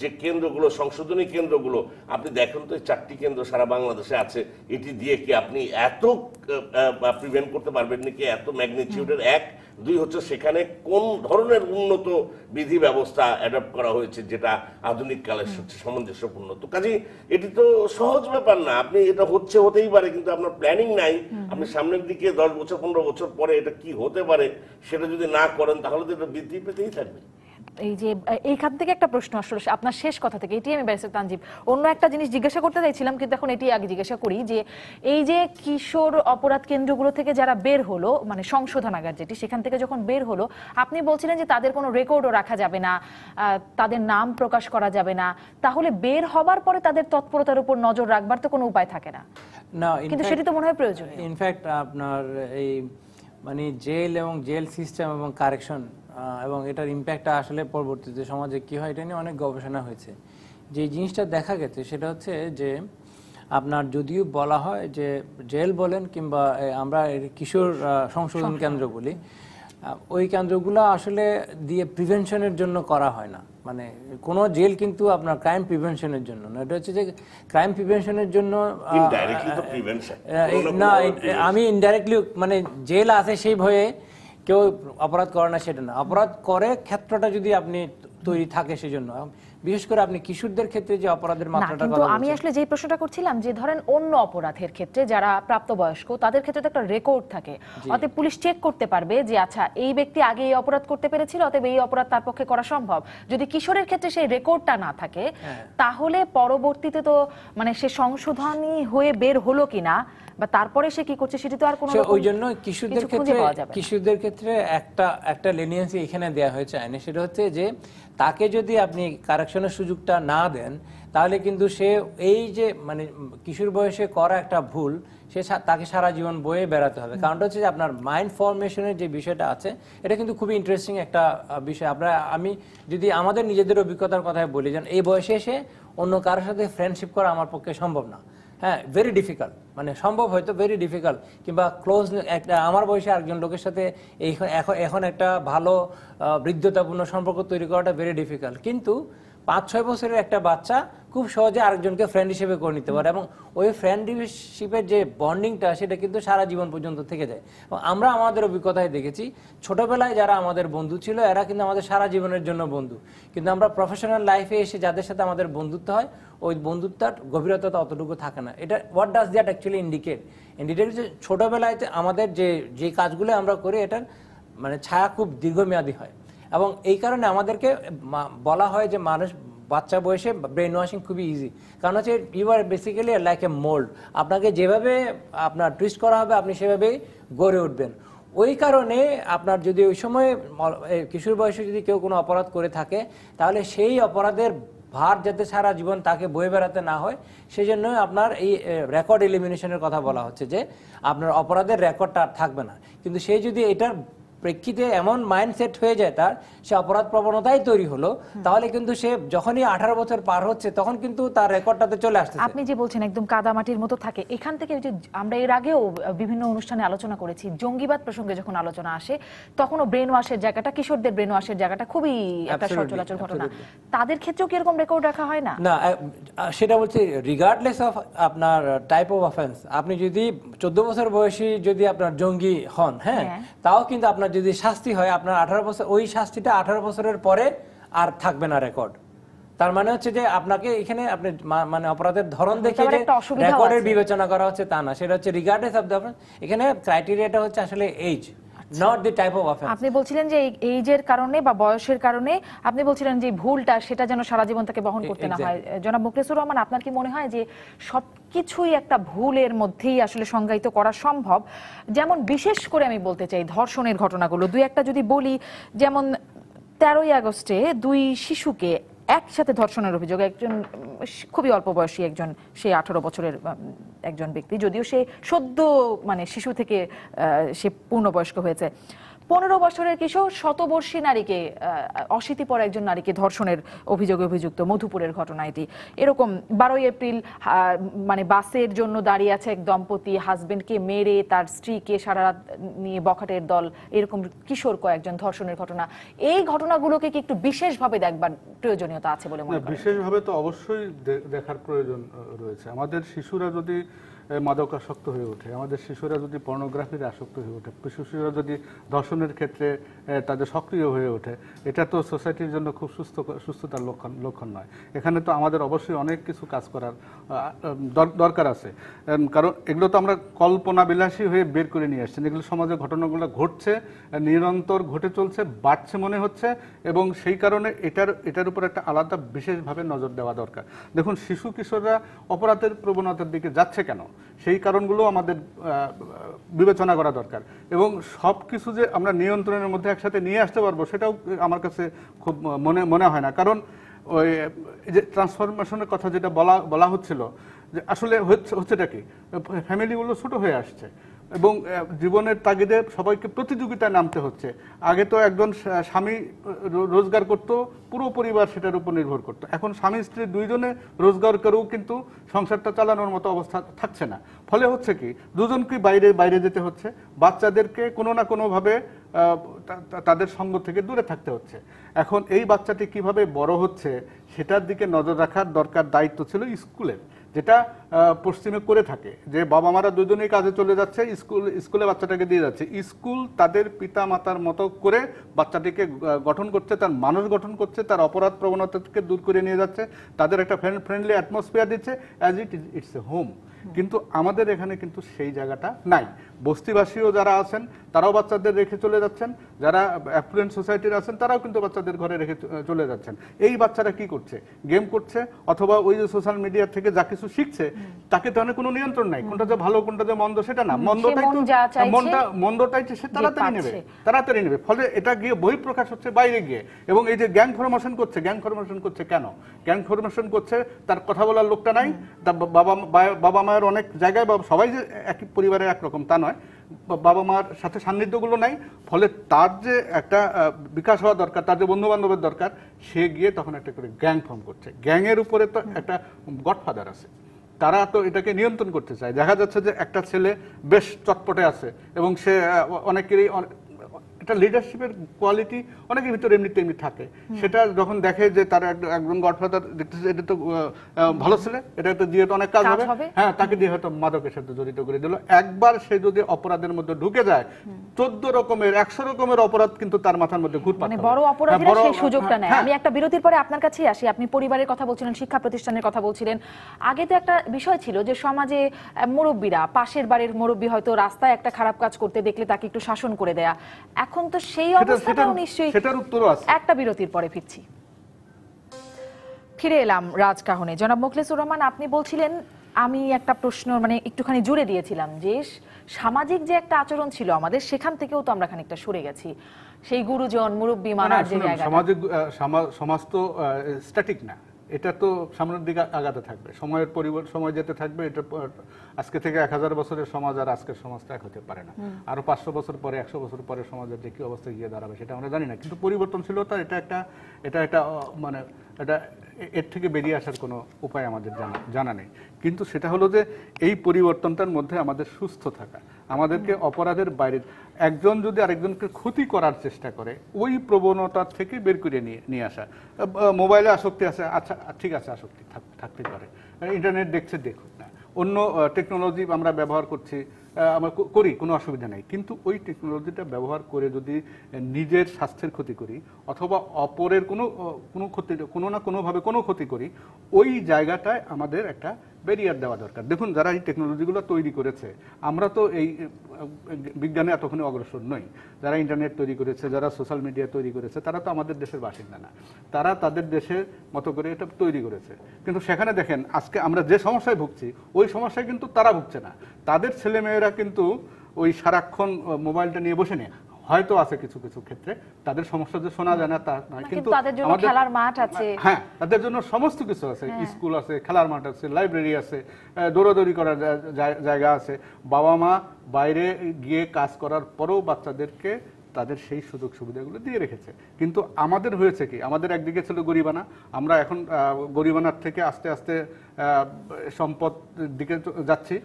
যে কেন্দ্রগুলো সংশোধনী কেন্দ্রগুলো আপনি দেখেন তো চারটি কেন্দ্র সারা বাংলাদেশে আছে এটি দিয়ে কি আপনি এত প্রিভেন্ট করতে পারবেন নাকি এত ম্যাগনিচিউডের এক দুই হচ্ছে সেখানে কোন ধরনের উন্নত বিধি ব্যবস্থা অ্যাডাপ্ট করা হয়েছে যেটা আধুনিক কালের সবচেয়ে সামঞ্জস্যপূর্ণ তো কাজে এটি তো সহজ ব্যাপার না আপনি এটা হচ্ছে হতেই পারে কিন্তু আপনার প্ল্যানিং নাই আপনি সামনের দিকে দশ বছর পনেরো বছর পরে এটা কি হতে পারে সেটা যদি না করেন তাহলে তো এটা বৃদ্ধি পেতেই থাকবে এই যে এইখান থেকে একটা প্রশ্ন আসলে আপনার শেষ কথা থেকে এটি আমি ব্যারিস্টার তানজিব অন্য একটা জিনিস জিজ্ঞাসা করতে চাইছিলাম কিন্তু এখন এটি আগে জিজ্ঞাসা করি যে এই যে কিশোর অপরাধ কেন্দ্রগুলো থেকে যারা বের হলো মানে সংশোধনাগার যেটি সেখান থেকে যখন বের হলো আপনি বলছিলেন যে তাদের কোনো রেকর্ডও রাখা যাবে না তাদের নাম প্রকাশ করা যাবে না তাহলে বের হবার পরে তাদের তৎপরতার উপর নজর রাখবার তো কোনো উপায় থাকে না না কিন্তু সেটি তো মনে হয় প্রয়োজন ইনফ্যাক্ট আপনার এই মানে জেল এবং জেল সিস্টেম এবং কারেকশন এবং এটার ইম্প্যাক্টটা আসলে পরবর্তীতে সমাজে কি হয় এটা নিয়ে অনেক গবেষণা হয়েছে যে জিনিসটা দেখা গেছে সেটা হচ্ছে যে আপনার যদিও বলা হয় যে জেল বলেন কিংবা আমরা কিশোর সংশোধন কেন্দ্র বলি ওই কেন্দ্রগুলো আসলে দিয়ে প্রিভেনশনের জন্য করা হয় না মানে কোনো জেল কিন্তু আপনার ক্রাইম প্রিভেনশনের জন্য না এটা হচ্ছে যে ক্রাইম প্রিভেনশনের জন্য না আমি ইনডাইরেক্টলি মানে জেল আছে সেই ভয়ে কেউ অপরাধ করে না সেটা না অপরাধ করে ক্ষেত্রটা যদি আপনি তৈরি থাকে সেজন্য বিশেষ করে আপনি কিশোরদের ক্ষেত্রে যে অপরাধের মাত্রাটা কথা আমি আসলে যে প্রশ্নটা করছিলাম যে ধরেন অন্য অপরাধের ক্ষেত্রে যারা প্রাপ্তবয়স্ক তাদের ক্ষেত্রে তো একটা রেকর্ড থাকে অতএব পুলিশ চেক করতে পারবে যে আচ্ছা এই ব্যক্তি আগে এই অপরাধ করতে পেরেছিল অতএব এই অপরাধ তার পক্ষে করা সম্ভব যদি কিশোরের ক্ষেত্রে সেই রেকর্ডটা না থাকে হ্যাঁ। তাহলে পরবর্তীতে তো মানে সে সংশোধনী হয়ে বের হলো কিনা বা তারপরে সে কি করছে সেটি তো আর কোনো ওই জন্য কিশোরদের ক্ষেত্রে কিশোরদের ক্ষেত্রে একটা একটা লেনিয়েন্সি এখানে দেয়া হয়েছে আইনে সেটা হচ্ছে যে তাকে যদি আপনি কারেকশনের সুযোগটা না দেন তাহলে কিন্তু সে এই যে মানে কিশোর বয়সে করা একটা ভুল সে তাকে সারা জীবন বয়ে বেড়াতে হবে কারণটা হচ্ছে যে আপনার মাইন্ড ফর্মেশনের যে বিষয়টা আছে এটা কিন্তু খুবই ইন্টারেস্টিং একটা বিষয় আমরা আমি যদি আমাদের নিজেদের অভিজ্ঞতার কথায় বলি যেন এই বয়সে এসে অন্য কারোর সাথে ফ্রেন্ডশিপ করা আমার পক্ষে সম্ভব না হ্যাঁ ভেরি ডিফিকাল্ট মানে সম্ভব হয়তো ভেরি ডিফিকাল্ট কিংবা ক্লোজ একটা আমার বয়সে আরেকজন লোকের সাথে এখন এখন একটা ভালো বৃদ্ধতাপূর্ণ সম্পর্ক তৈরি করাটা ভেরি ডিফিকাল্ট কিন্তু পাঁচ ছয় বছরের একটা বাচ্চা খুব সহজে আরেকজনকে ফ্রেন্ড হিসেবে করে নিতে পারে এবং ওই ফ্রেন্ডশিপের যে বন্ডিংটা সেটা কিন্তু সারা জীবন পর্যন্ত থেকে যায় এবং আমরা আমাদের অভিজ্ঞতায় দেখেছি ছোটবেলায় যারা আমাদের বন্ধু ছিল এরা কিন্তু আমাদের সারা জীবনের জন্য বন্ধু কিন্তু আমরা প্রফেশনাল লাইফে এসে যাদের সাথে আমাদের বন্ধুত্ব হয় ওই বন্ধুত্বার গভীরতা অতটুকু থাকে না এটা what does that actually indicate indicate যে ছোটোবেলায় আমাদের যে যে কাজগুলো আমরা করি এটার মানে ছায়া খুব দীর্ঘমেয়াদী হয় এবং এই কারণে আমাদেরকে বলা হয় যে মানুষ বাচ্চা বয়সে ব্রেন ওয়াশিং খুবই ইজি কারণ হচ্ছে you are basically like a mould আপনাকে যেভাবে আপনার টুইস্ট করা হবে আপনি সেভাবেই গড়ে উঠবেন ওই কারণে আপনার যদি ওই সময় কিশোর বয়সে যদি কেউ কোনো অপরাধ করে থাকে তাহলে সেই অপরাধের ভার যাতে সারা জীবন তাকে বয়ে বেড়াতে না হয় সেই জন্যই আপনার এই রেকর্ড এলিমিনেশনের কথা বলা হচ্ছে যে আপনার অপরাধের রেকর্ডটা আর থাকবে না কিন্তু সে যদি এটার প্রেক্ষিতে এমন মাইন্ডসেট হয়ে যায় তার সে অপরাধ প্রবণতাই তৈরি হলো তাহলে কিন্তু সে যখনই আঠারো বছর পার হচ্ছে তখন কিন্তু তার রেকর্ডটাতে চলে আসছে আপনি যে বলছেন একদম কাদামাটির মতো থাকে এখান থেকে যে আমরা এর আগেও বিভিন্ন অনুষ্ঠানে আলোচনা করেছি জঙ্গিবাদ প্রসঙ্গে যখন আলোচনা আসে তখনও ব্রেন ওয়াশের জায়গাটা কিশোরদের ব্রেন ওয়াশের জায়গাটা খুবই একটা সচলাচল ঘটনা তাদের ক্ষেত্রেও কিরকম রেকর্ড রাখা হয় না না সেটা বলছি রিগার্ডলেস অফ আপনার টাইপ অফ অফেন্স আপনি যদি চোদ্দ বছর বয়সী যদি আপনার জঙ্গি হন হ্যাঁ, হ্যাঁ। তাও কিন্তু আপনার আপনার যদি শাস্তি হয় আপনার আঠারো বছর ওই শাস্তিটা আঠারো বছরের পরে আর থাকবে না রেকর্ড তার মানে হচ্ছে যে আপনাকে এখানে আপনি মানে অপরাধের ধরন দেখে যে রেকর্ডের বিবেচনা করা হচ্ছে তা না সেটা হচ্ছে রিগার্ডেস অফ দ্য এখানে ক্রাইটেরিয়াটা হচ্ছে আসলে এজ আচ্ছা। আপনি বলছিলেন যে এইজের কারণে বা বয়সের কারণে আপনি বলছিলেন যে ভুলটা সেটা যেন সারা জীবন তাকে বহন করতে না হয় জনাব রহমান আপনার কি মনে হয় যে সবকিছুই একটা ভুলের মধ্যেই আসলে সংজ্ঞায়িত করা সম্ভব যেমন বিশেষ করে আমি বলতে চাই ধর্ষণের ঘটনাগুলো দুই একটা যদি বলি যেমন তেরোই আগস্টে দুই শিশুকে একসাথে ধর্ষণের অভিযোগ একজন খুবই অল্প বয়সী একজন সে আঠারো বছরের একজন ব্যক্তি যদিও সে সদ্য মানে শিশু থেকে সে পূর্ণবয়স্ক হয়েছে পনেরো বছরের কিশোর শতবর্ষী নারীকে অশীতিপর একজন নারীকে ধর্ষণের অভিযোগে অভিযুক্ত মধুপুরের ঘটনা এটি এরকম বারোই এপ্রিল মানে বাসের জন্য দাঁড়িয়ে আছে এক দম্পতি হাজবেন্ডকে মেরে তার স্ত্রীকে সারা রাত নিয়ে বখাটের দল এরকম কিশোর কয়েকজন ধর্ষণের ঘটনা এই ঘটনাগুলোকে কি একটু বিশেষভাবে দেখবার প্রয়োজনীয়তা আছে বলে মনে হয় বিশেষভাবে তো অবশ্যই দেখার প্রয়োজন রয়েছে আমাদের শিশুরা যদি মাদক আসক্ত হয়ে ওঠে আমাদের শিশুরা যদি পর্নোগ্রাফিতে আসক্ত হয়ে ওঠে শিশুরা যদি ধর্ষণের ক্ষেত্রে তাদের সক্রিয় হয়ে ওঠে এটা তো সোসাইটির জন্য খুব সুস্থ সুস্থতার লক্ষণ লক্ষণ নয় এখানে তো আমাদের অবশ্যই অনেক কিছু কাজ করার দরকার আছে কারণ এগুলো তো আমরা কল্পনা বিলাসী হয়ে বের করে নিয়ে আসছেন এগুলো সমাজে ঘটনাগুলো ঘটছে নিরন্তর ঘটে চলছে বাড়ছে মনে হচ্ছে এবং সেই কারণে এটার এটার উপর একটা আলাদা বিশেষভাবে নজর দেওয়া দরকার দেখুন শিশু কিশোররা অপরাধের প্রবণতার দিকে যাচ্ছে কেন সেই কারণগুলো আমাদের বিবেচনা করা দরকার এবং সব কিছু যে আমরা নিয়ন্ত্রণের মধ্যে একসাথে নিয়ে আসতে পারবো সেটাও আমার কাছে খুব মনে মনে হয় না কারণ ওই যে ট্রান্সফরমেশনের কথা যেটা বলা বলা হচ্ছিল যে আসলে হচ্ছে হচ্ছেটা কি ফ্যামিলিগুলো ছোট হয়ে আসছে এবং জীবনের তাগিদে সবাইকে প্রতিযোগিতায় নামতে হচ্ছে আগে তো একজন স্বামী রোজগার করত পুরো পরিবার সেটার উপর নির্ভর করত এখন স্বামী স্ত্রী দুইজনে রোজগার করেও কিন্তু সংসারটা চালানোর মতো অবস্থা থাকছে না ফলে হচ্ছে কি দুজনকেই বাইরে বাইরে যেতে হচ্ছে বাচ্চাদেরকে কোনো না কোনোভাবে তাদের সঙ্গ থেকে দূরে থাকতে হচ্ছে এখন এই বাচ্চাটি কিভাবে বড় হচ্ছে সেটার দিকে নজর রাখার দরকার দায়িত্ব ছিল স্কুলের যেটা পশ্চিমে করে থাকে যে বাবা মারা দুজনেই কাজে চলে যাচ্ছে স্কুল স্কুলে বাচ্চাটাকে দিয়ে যাচ্ছে স্কুল তাদের পিতা মাতার মতো করে বাচ্চাটিকে গঠন করছে তার মানুষ গঠন করছে তার অপরাধ প্রবণতাকে দূর করে নিয়ে যাচ্ছে তাদের একটা ফ্রেন্ড ফ্রেন্ডলি অ্যাটমসফিয়ার দিচ্ছে as it is it's a home কিন্তু আমাদের এখানে কিন্তু সেই জায়গাটা নাই বস্তিবাসীও যারা আছেন তারাও বাচ্চাদের রেখে চলে যাচ্ছেন যারা অ্যাফ্লুয়েন্ট সোসাইটির আছেন তারাও কিন্তু বাচ্চাদের ঘরে রেখে চলে যাচ্ছেন এই বাচ্চারা কি করছে গেম করছে অথবা ওই যে সোশ্যাল মিডিয়া থেকে যা কিছু শিখছে তাকে তো কোনো নিয়ন্ত্রণ নাই কোনটা যে ভালো কোনটা যে মন্দ সেটা না মন্দটাই মন্দটা মন্দটাই সে তাড়াতাড়ি নেবে তাড়াতাড়ি নেবে ফলে এটা গিয়ে বই প্রকাশ হচ্ছে বাইরে গিয়ে এবং এই যে গ্যাং ফরমেশন করছে গ্যাং ফরমেশন করছে কেন গ্যাং ফরমেশন করছে তার কথা বলার লোকটা নাই তার বাবা বাবা মায়ের অনেক জায়গায় বা সবাই যে এক পরিবারের একরকম তা নয় বাবা মার সাথে সান্নিধ্যগুলো নাই ফলে তার যে একটা বিকাশ হওয়া দরকার তার যে বন্ধু বান্ধবের দরকার সে গিয়ে তখন একটা করে গ্যাং ফর্ম করছে গ্যাংয়ের উপরে তো একটা গডফাদার আছে তারা তো এটাকে নিয়ন্ত্রণ করতে চায় দেখা যাচ্ছে যে একটা ছেলে বেশ চটপটে আছে এবং সে অনেকেরই একটা লিডারশিপের কোয়ালিটি অনেকের ভিতরে এমনি তেমনি থাকে সেটা যখন দেখে যে তার একজন গডফাদার দেখতেছে এটা তো ভালো ছেলে এটা তো দিয়ে তো অনেক কাজ হবে হ্যাঁ তাকে দিয়ে হয়তো মাদকের সাথে জড়িত করে দিল একবার সে যদি অপরাধের মধ্যে ঢুকে যায় চোদ্দ রকমের একশো রকমের অপরাধ কিন্তু তার মাথার মধ্যে ঘুরপাক মানে বড় হ্যাঁ, অপরাধের সেই সুযোগটা হ্যাঁ, নেয় হ্যাঁ। আমি একটা বিরতির পরে আপনার কাছেই আসি আপনি পরিবারের কথা বলছিলেন শিক্ষা প্রতিষ্ঠানের কথা বলছিলেন আগে তো একটা বিষয় ছিল যে সমাজে মুরব্বীরা পাশের বাড়ির মুরব্বী হয়তো রাস্তায় একটা খারাপ কাজ করতে দেখলে তাকে একটু শাসন করে দেয়া এখন এখন তো সেই অবস্থাটাও নিশ্চয়ই সেটার উত্তরও আছে একটা বিরতির পরে ফিরছি ফিরে এলাম রাজকাহনে জনাব মোখলেসুর রহমান আপনি বলছিলেন আমি একটা প্রশ্ন মানে একটুখানি জুড়ে দিয়েছিলাম যে সামাজিক যে একটা আচরণ ছিল আমাদের সেখান থেকেও তো আমরা খানিকটা সরে গেছি সেই গুরুজন মুরব্বী মানার যে জায়গা সামাজিক সমাজ তো স্ট্যাটিক না এটা তো সামনের দিকে আগাতে থাকবে সময়ের পরিবর্তন সময় যেতে থাকবে এটা আজকে থেকে এক হাজার বছরের সমাজ আর আজকের সমাজটা এক হতে পারে না আরো পাঁচশো বছর পরে একশো বছর পরে সমাজের যে কী অবস্থা গিয়ে দাঁড়াবে সেটা আমরা জানি না কিন্তু পরিবর্তনশীলতা এটা একটা এটা একটা মানে এটা এর থেকে বেরিয়ে আসার কোনো উপায় আমাদের জানা জানা নেই কিন্তু সেটা হলো যে এই পরিবর্তনটার মধ্যে আমাদের সুস্থ থাকা আমাদেরকে অপরাধের বাইরে একজন যদি আরেকজনকে ক্ষতি করার চেষ্টা করে ওই প্রবণতা থেকে বের করে নিয়ে নিয়ে আসা মোবাইলে আসক্তি আছে আচ্ছা ঠিক আছে আসক্তি থাকতে পারে ইন্টারনেট দেখছে দেখুক না অন্য টেকনোলজি আমরা ব্যবহার করছি আমরা করি কোনো অসুবিধা নেই কিন্তু ওই টেকনোলজিটা ব্যবহার করে যদি নিজের স্বাস্থ্যের ক্ষতি করি অথবা অপরের কোনো কোনো ক্ষতি কোনো না কোনোভাবে কোনো ক্ষতি করি ওই জায়গাটায় আমাদের একটা ব্যারিয়ার দেওয়া দরকার দেখুন যারা এই টেকনোলজিগুলো তৈরি করেছে আমরা তো এই বিজ্ঞানে এতক্ষণে অগ্রসর নই যারা ইন্টারনেট তৈরি করেছে যারা সোশ্যাল মিডিয়া তৈরি করেছে তারা তো আমাদের দেশের বাসিন্দা না তারা তাদের দেশের মতো করে এটা তৈরি করেছে কিন্তু সেখানে দেখেন আজকে আমরা যে সমস্যায় ভুগছি ওই সমস্যায় কিন্তু তারা ভুগছে না তাদের ছেলেমেয়েরা কিন্তু ওই সারাক্ষণ মোবাইলটা নিয়ে বসে নেয় হয়তো আছে কিছু কিছু ক্ষেত্রে তাদের সমস্যা যে শোনা যায় না তা নয় কিন্তু তাদের জন্য খেলার মাঠ আছে হ্যাঁ তাদের জন্য সমস্ত কিছু আছে হ্যাঁ। স্কুল আছে খেলার মাঠ আছে লাইব্রেরি আছে দৌড়াদৌড়ি করার জায়গা আছে বাবা মা বাইরে গিয়ে কাজ করার পরেও বাচ্চাদেরকে তাদের সেই সুযোগ সুবিধাগুলো দিয়ে রেখেছে কিন্তু আমাদের হয়েছে কি আমাদের একদিকে ছিল গরিবানা আমরা এখন গরিবানার থেকে আস্তে আস্তে সম্পদ দিকে যাচ্ছি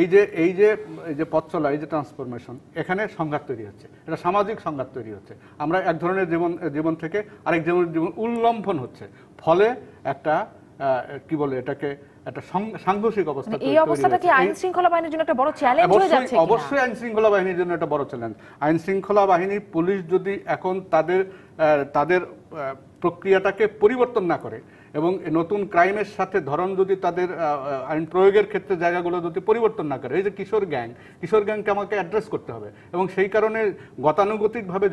এই যে এই যে এই যে পথ চলা এই যে ট্রান্সফরমেশন এখানে সংঘাত তৈরি হচ্ছে এটা সামাজিক সংঘাত তৈরি হচ্ছে আমরা এক ধরনের জীবন জীবন থেকে আরেক জীবন জীবন উল্লম্ফন হচ্ছে ফলে একটা কি বলে এটাকে একটা সাংঘর্ষিক অবস্থা মানে এই অবস্থাটা কি আইন শৃঙ্খলা বাহিনীর জন্য একটা বড় চ্যালেঞ্জ হয়ে যাচ্ছে অবশ্যই আইন শৃঙ্খলা বাহিনীর জন্য একটা বড় চ্যালেঞ্জ আইন শৃঙ্খলা বাহিনী পুলিশ যদি এখন তাদের তাদের প্রক্রিয়াটাকে পরিবর্তন না করে এবং নতুন ক্রাইমের সাথে ধরন যদি তাদের আইন প্রয়োগের ক্ষেত্রে জায়গাগুলো যদি পরিবর্তন না করে এই যে কিশোর গ্যাং কিশোর গ্যাংকে আমাকে অ্যাড্রেস করতে হবে এবং সেই কারণে গতানুগতিকভাবে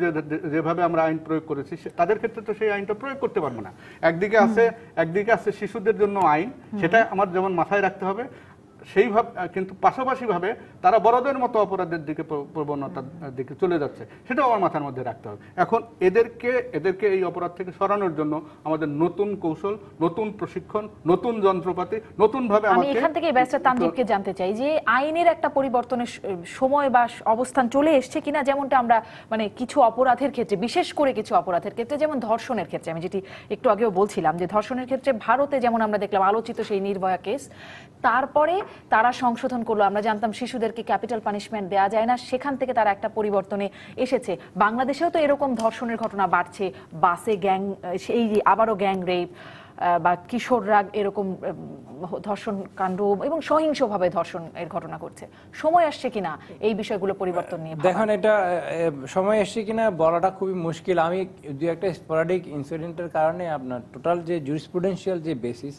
যেভাবে আমরা আইন প্রয়োগ করেছি তাদের ক্ষেত্রে তো সেই আইনটা প্রয়োগ করতে পারবো না একদিকে আছে একদিকে আছে শিশুদের জন্য আইন সেটা আমার যেমন মাথায় রাখতে হবে সেইভাবে কিন্তু পাশাপাশিভাবে তারা বড়দের মতো অপরাধের দিকে প্রবণতার দিকে চলে যাচ্ছে সেটাও আমার মাথার মধ্যে রাখতে হবে এখন এদেরকে এদেরকে এই অপরাধ থেকে সরানোর জন্য আমাদের নতুন কৌশল নতুন প্রশিক্ষণ নতুন যন্ত্রপাতি নতুনভাবে আমি এখান থেকে ব্যস্ত তান্ত্রিককে জানতে চাই যে আইনের একটা পরিবর্তনের সময় বা অবস্থান চলে এসছে কিনা যেমনটা আমরা মানে কিছু অপরাধের ক্ষেত্রে বিশেষ করে কিছু অপরাধের ক্ষেত্রে যেমন ধর্ষণের ক্ষেত্রে আমি যেটি একটু আগেও বলছিলাম যে ধর্ষণের ক্ষেত্রে ভারতে যেমন আমরা দেখলাম আলোচিত সেই নির্ভয়া কেস তারপরে তারা সংশোধন করলো আমরা জানতাম শিশুদেরকে ক্যাপিটাল পানিশমেন্ট দেওয়া যায় না সেখান থেকে তারা একটা পরিবর্তনে এসেছে বাংলাদেশেও তো এরকম ধর্ষণের ঘটনা বাড়ছে বাসে গ্যাং এই আবারও গ্যাং রেপ বা কিশোররা এরকম ধর্ষণ কাণ্ড এবং সহিংসভাবে ধর্ষণ এর ঘটনা করছে সময় আসছে কিনা এই বিষয়গুলো পরিবর্তন নিয়ে দেখুন এটা সময় আসছে কিনা বলাটা খুবই মুশকিল আমি দু একটা স্পোরাডিক ইনসিডেন্টের কারণে আপনার টোটাল যে জুরিসপ্রুডেন্সিয়াল যে বেসিস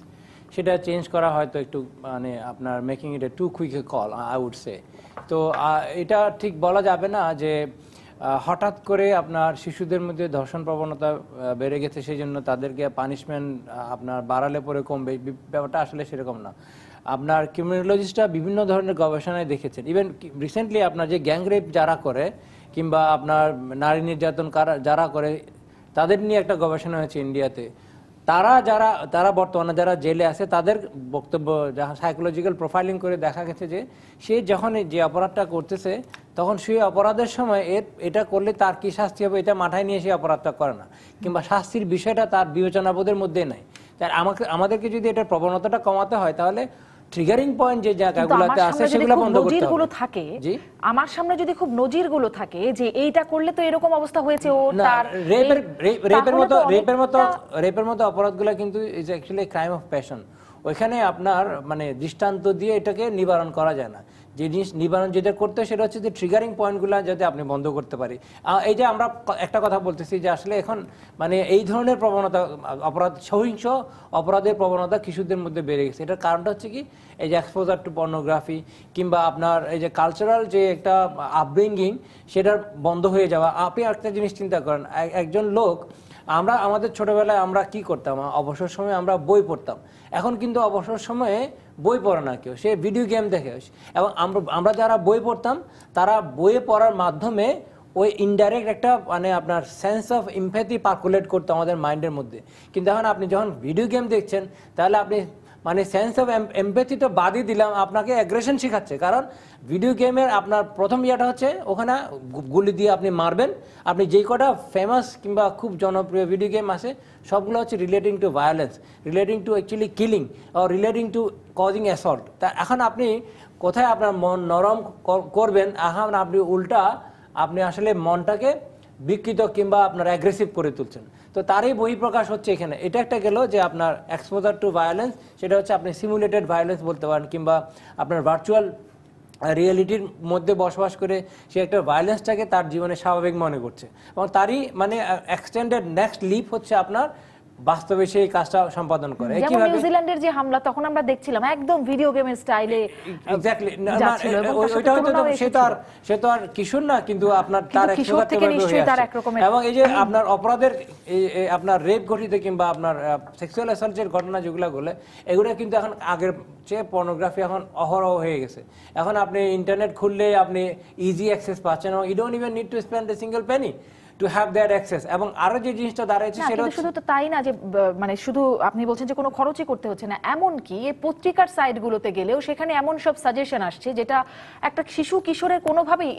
সেটা চেঞ্জ করা হয়তো একটু মানে আপনার making it a too quick a call I would say তো এটা ঠিক বলা যাবে না যে হঠাৎ করে আপনার শিশুদের মধ্যে ধর্ষণ প্রবণতা বেড়ে গেছে সেই জন্য তাদেরকে পানিশমেন্ট আপনার বাড়ালে পরে কমবে ব্যাপারটা আসলে সেরকম না আপনার ক্রিমিনোলজিস্টরা বিভিন্ন ধরনের গবেষণায় দেখেছেন ইভেন রিসেন্টলি আপনার যে গ্যাংরেপ যারা করে কিংবা আপনার নারী নির্যাতন যারা করে তাদের নিয়ে একটা গবেষণা হয়েছে ইন্ডিয়াতে তারা যারা তারা বর্তমানে যারা জেলে আছে তাদের বক্তব্য সাইকোলজিক্যাল প্রোফাইলিং করে দেখা গেছে যে সে যখন যে অপরাধটা করতেছে তখন সেই অপরাধের সময় এর এটা করলে তার কি শাস্তি হবে এটা মাথায় নিয়ে সে অপরাধটা করে না কিংবা শাস্তির বিষয়টা তার বিবেচনাবোধের মধ্যে নাই তাই আমাকে আমাদেরকে যদি এটার প্রবণতাটা কমাতে হয় তাহলে ট্রিগারিং পয়েন্ট যে জায়গাগুলোতে আছে সেগুলো বন্ধ করতে হবে গুলো থাকে আমার সামনে যদি খুব নজিরগুলো থাকে যে এইটা করলে তো এরকম অবস্থা হয়েছে ও তার রেপের রেপের মতো রেপের মতো রেপের মতো অপরাধগুলো কিন্তু is actually crime of passion ওইখানে আপনার মানে দৃষ্টান্ত দিয়ে এটাকে নিবারণ করা যায় না যে জিনিস নিবারণ যেটা করতে হয় সেটা হচ্ছে যে ট্রিগারিং পয়েন্টগুলো যাতে আপনি বন্ধ করতে পারি এই যে আমরা একটা কথা বলতেছি যে আসলে এখন মানে এই ধরনের প্রবণতা অপরাধ সহিংস অপরাধের প্রবণতা কিছুদের মধ্যে বেড়ে গেছে এটার কারণটা হচ্ছে কি এই যে এক্সপোজার টু পর্নোগ্রাফি কিংবা আপনার এই যে কালচারাল যে একটা আপব্রিঙ্গিং সেটার বন্ধ হয়ে যাওয়া আপনি একটা জিনিস চিন্তা করেন একজন লোক আমরা আমাদের ছোটবেলায় আমরা কি করতাম অবসর সময়ে আমরা বই পড়তাম এখন কিন্তু অবসর সময়ে বই পড়ে না কেউ সে ভিডিও গেম দেখে এবং আমরা আমরা যারা বই পড়তাম তারা বইয়ে পড়ার মাধ্যমে ওই ইনডাইরেক্ট একটা মানে আপনার সেন্স অফ ইম্প্যাথি পার্কুলেট করতো আমাদের মাইন্ডের মধ্যে কিন্তু এখন আপনি যখন ভিডিও গেম দেখছেন তাহলে আপনি মানে সেন্স অফ এম্পেথি তো বাদই দিলাম আপনাকে অ্যাগ্রেশন শেখাচ্ছে কারণ ভিডিও গেমের আপনার প্রথম ইয়েটা হচ্ছে ওখানে গুলি দিয়ে আপনি মারবেন আপনি যেই কটা ফেমাস কিংবা খুব জনপ্রিয় ভিডিও গেম আছে সবগুলো হচ্ছে relating to violence relating to actually killing ও রিলেটিং টু কজিং অ্যাসল্ট তা এখন আপনি কোথায় আপনার মন নরম করবেন এখন আপনি উল্টা আপনি আসলে মনটাকে বিকৃত কিংবা আপনার অ্যাগ্রেসিভ করে তুলছেন তো তারই বহিঃপ্রকাশ হচ্ছে এখানে এটা একটা গেল যে আপনার এক্সপোজার টু ভায়োলেন্স সেটা হচ্ছে আপনি সিমুলেটেড ভায়োলেন্স বলতে পারেন কিংবা আপনার ভার্চুয়াল রিয়েলিটির মধ্যে বসবাস করে সে একটা ভায়োলেন্সটাকে তার জীবনে স্বাভাবিক মনে করছে এবং তারই মানে এক্সটেন্ডেড নেক্সট লিপ হচ্ছে আপনার বাস্তবে সেই কাজটা সম্পাদন করে যেমন নিউজিল্যান্ডের যে হামলা তখন আমরা দেখছিলাম একদম ভিডিও গেমের স্টাইলে ওইটা হয়তো সে তো আর সে তো আর কিশোর না কিন্তু আপনার তার এবং এই যে হ্যাঁ। আপনার অপরাধের আপনার রেপ ঘটিত কিংবা আপনার সেক্সুয়াল অ্যাসাল্টের ঘটনা যেগুলো বলে এগুলো কিন্তু এখন আগের চেয়ে পর্নোগ্রাফি এখন অহরহ হয়ে গেছে এখন আপনি ইন্টারনেট খুললে আপনি ইজি অ্যাক্সেস পাচ্ছেন এবং you don't even need to spend a single penny to have access এবং আরো যে জিনিসটা সেটা শুধু তো তাই না যে মানে শুধু আপনি বলছেন যে কোনো খরচই করতে হচ্ছে না এমন কি এই পত্রিকার সাইটগুলোতে গেলেও সেখানে এমন সব সাজেশন আসছে যেটা একটা শিশু কিশোরের কোনোভাবেই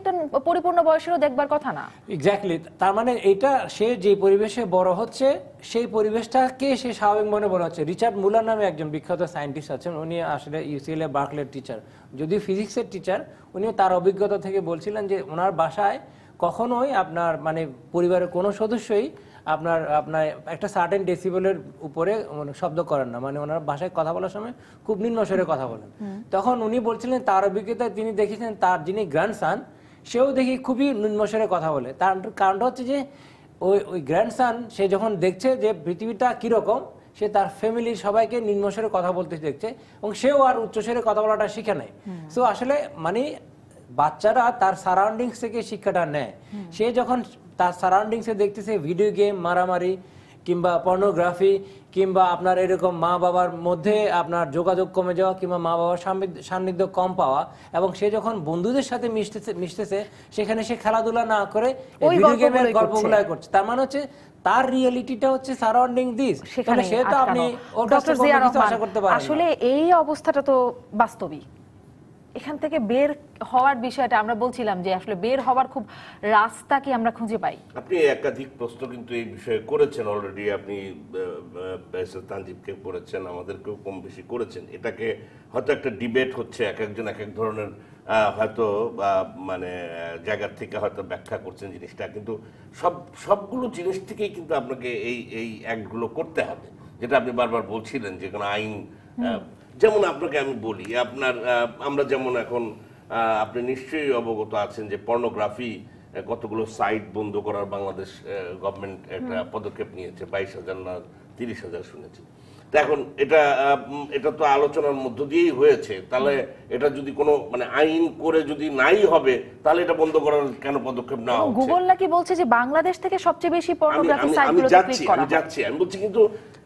একটা পরিপূর্ণ বয়সেরও দেখবার কথা না এক্স্যাক্টলি তার মানে এটা সে যে পরিবেশে বড় হচ্ছে সেই পরিবেশটাকে সে স্বাভাবিক মনে বলা হচ্ছে রিচার্ড মুলার নামে একজন বিখ্যাত সায়েন্টিস্ট আছেন উনি আসলে ইউসিএলএ বার্কলের টিচার যদি ফিজিক্সের টিচার উনি তার অভিজ্ঞতা থেকে বলছিলেন যে ওনার বাসায় কখনোই আপনার মানে পরিবারের কোনো সদস্যই আপনার আপনার একটা সার্টেন ডেসিবলের উপরে মানে শব্দ করেন না মানে ওনার ভাষায় কথা বলার সময় খুব নিম্ন কথা বলেন তখন উনি বলছিলেন তার অভিজ্ঞতা তিনি দেখেছেন তার যিনি গ্র্যান্ডসান সেও দেখি খুবই নিম্নসরে কথা বলে তার কারণটা হচ্ছে যে ওই ওই গ্র্যান্ডসান সে যখন দেখছে যে পৃথিবীটা কীরকম সে তার ফ্যামিলির সবাইকে নিম্নস্বরে কথা বলতে দেখছে এবং সেও আর উচ্চস্বরে কথা বলাটা শিখে নেয় সো আসলে মানে বাচ্চারা তার সারাউন্ডিংস থেকে শিক্ষাটা নেয় সে যখন তার সারাউন্ডিংসে দেখতেছে ভিডিও গেম মারামারি কিংবা পর্নোগ্রাফি কিংবা আপনার এরকম মা বাবার মধ্যে আপনার যোগাযোগ কমে যাওয়া কিংবা মা বাবার সান্নিধ্য কম পাওয়া এবং সে যখন বন্ধুদের সাথে মিশতেছে সেখানে সে খেলাধুলা না করে ভিডিও গেমের গল্পগুলাই করছে তার মানে হচ্ছে তার রিয়েলিটিটা হচ্ছে সারাউন্ডিং দিস সেখানে মানে সে তো আপনি আসলে এই অবস্থাটা তো বাস্তবিক এখান থেকে বের হওয়ার বিষয়টা আমরা বলছিলাম যে আসলে বের হওয়ার খুব রাস্তা কি আমরা খুঁজে পাই আপনি একাধিক প্রশ্ন কিন্তু এই বিষয়ে করেছেন অলরেডি আপনি তানজিবকে করেছেন আমাদেরকেও কম বেশি করেছেন এটাকে হয়তো একটা ডিবেট হচ্ছে এক একজন এক এক ধরনের হয়তো মানে জায়গার থেকে হয়তো ব্যাখ্যা করছেন জিনিসটা কিন্তু সব সবগুলো জিনিস থেকেই কিন্তু আপনাকে এই এই অ্যাক্টগুলো করতে হবে যেটা আপনি বারবার বলছিলেন যে কোনো আইন যেমন আপনাকে আমি বলি আপনার আমরা যেমন এখন আপনি নিশ্চয়ই অবগত আছেন যে পর্নোগ্রাফি কতগুলো সাইট বন্ধ করার বাংলাদেশ গভর্নমেন্ট একটা পদক্ষেপ নিয়েছে বাইশ হাজার না তিরিশ হাজার শুনেছি তো এখন এটা এটা তো আলোচনার মধ্য দিয়েই হয়েছে তাহলে এটা যদি কোনো মানে আইন করে যদি নাই হবে তাহলে এটা বন্ধ করার কেন পদক্ষেপ নেওয়া গুগল নাকি বলছে যে বাংলাদেশ থেকে সবচেয়ে বেশি পর্নোগ্রাফি সাইটগুলো ক্লিক করা আমি যাচ্ছি আমি বলছি কিন্তু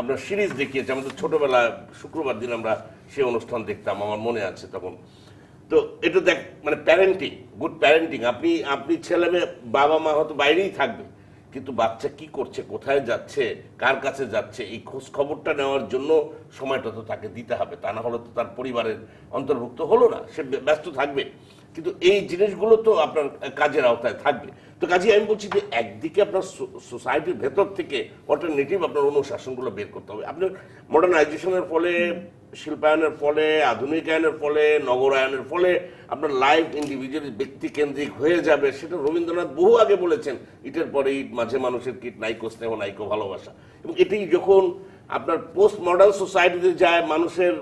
আমরা সিরিজ দেখিয়েছি আমাদের ছোটবেলা শুক্রবার দিন আমরা সে অনুষ্ঠান দেখতাম আমার মনে আছে তখন তো এটা দেখ মানে প্যারেন্টিং গুড প্যারেন্টিং আপনি আপনি ছেলে মেয়ে বাবা মা হয়তো বাইরেই থাকবে কিন্তু বাচ্চা কি করছে কোথায় যাচ্ছে কার কাছে যাচ্ছে এই খোঁজ খবরটা নেওয়ার জন্য সময়টা তো তাকে দিতে হবে তা না হলে তো তার পরিবারের অন্তর্ভুক্ত হলো না সে ব্যস্ত থাকবে কিন্তু এই জিনিসগুলো তো আপনার কাজের আওতায় থাকবে তো কাজে আমি বলছি যে একদিকে আপনার সোসাইটির ভেতর থেকে অল্টারনেটিভ আপনার অনুশাসনগুলো বের করতে হবে আপনার মডার্নাইজেশনের ফলে শিল্পায়নের ফলে আধুনিকায়নের ফলে নগরায়নের ফলে আপনার লাইফ ইন্ডিভিজুয়াল ব্যক্তিকেন্দ্রিক হয়ে যাবে সেটা রবীন্দ্রনাথ বহু আগে বলেছেন ইটের পরে ইট মাঝে মানুষের কীট নাইকো স্নেহ নাইকো ভালোবাসা এবং এটি যখন আপনার পোস্ট মডার্ন সোসাইটিতে যায় মানুষের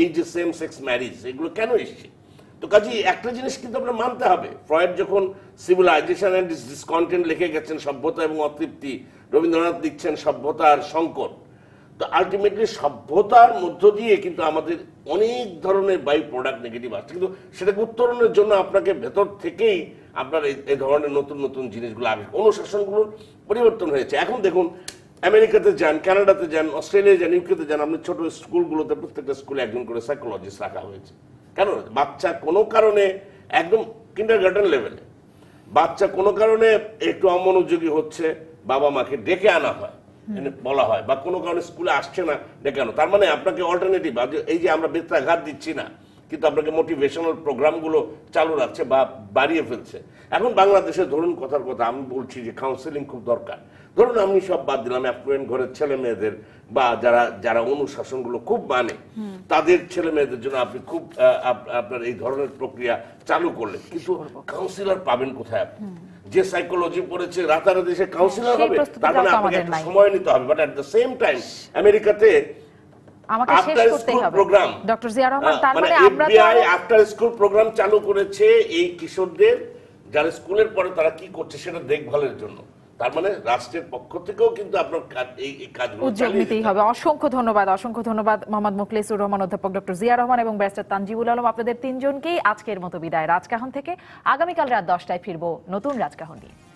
এই যে সেম সেক্স ম্যারিজ এগুলো কেন এসছে তো কাজে একটা জিনিস কিন্তু আপনার মানতে হবে ফ্রয়েড যখন সিভিলাইজেশন অ্যান্ড ডিসকন্টেন্ট লিখে গেছেন সভ্যতা এবং অতৃপ্তি রবীন্দ্রনাথ লিখছেন আর সংকট তো আলটিমেটলি সভ্যতার মধ্য দিয়ে কিন্তু আমাদের অনেক ধরনের বাই প্রোডাক্ট নেগেটিভ আসছে কিন্তু সেটাকে উত্তরণের জন্য আপনাকে ভেতর থেকেই আপনার এই ধরনের নতুন নতুন জিনিসগুলো আসবে অনুশাসনগুলোর পরিবর্তন হয়েছে এখন দেখুন আমেরিকাতে যান কানাডাতে যান অস্ট্রেলিয়া যান ইউকেতে যান আপনি ছোট স্কুলগুলোতে প্রত্যেকটা স্কুলে একজন করে সাইকোলজিস্ট রাখা হয়েছে কেন বাচ্চা কোনো কারণে একদম কিন্ডার গার্ডেন লেভেলে বাচ্চা কোনো কারণে একটু অমনোযোগী হচ্ছে বাবা মাকে ডেকে আনা হয় বলা হয় বা কোনো কারণে স্কুলে আসছে না ডেকে আনো তার মানে আপনাকে অল্টারনেটিভ এই যে আমরা বেত্রাঘাত দিচ্ছি না কিন্তু আপনাকে মোটিভেশনাল প্রোগ্রামগুলো চালু রাখছে বা বাড়িয়ে ফেলছে এখন বাংলাদেশে ধরুন কথার কথা আমি বলছি যে কাউন্সেলিং খুব দরকার ধরুন আমি সব বাদ দিলাম অ্যাফ্লুয়েন্ট ঘরের ছেলে মেয়েদের বা যারা যারা অনুশাসনগুলো খুব মানে তাদের ছেলে মেয়েদের জন্য আপনি খুব আপনার এই ধরনের প্রক্রিয়া চালু করলেন কিন্তু কাউন্সিলর পাবেন কোথায় আপনি যে সাইকোলজি পড়েছে রাতারাতি সে কাউন্সিলর হবে তার মানে আপনাকে একটা সময় নিতে হবে but at the same time আমেরিকাতে আমাকে শেষ করতেই হবে প্রোগ্রাম ডক্টর জিয়া রহমান তার মানে আমরা তো আফটার স্কুল প্রোগ্রাম চালু করেছে এই কিশোরদের যারা স্কুলের পরে তারা কি করছে সেটা দেখভালের জন্য তার মানে রাষ্ট্রের পক্ষ থেকেও কিন্তু আপনার এই কাজগুলো উদ্যোগ নিতেই হবে অসংখ্য ধন্যবাদ অসংখ্য ধন্যবাদ মোহাম্মদ মুখলেসুর রহমান অধ্যাপক ডক্টর জিয়া রহমান এবং ব্যারিস্টার তানজিবুল আলম আপনাদের তিনজনকেই আজকের মতো বিদায় রাজকাহন থেকে আগামীকাল রাত দশটায় ফিরবো নতুন রাজকাহন নিয়ে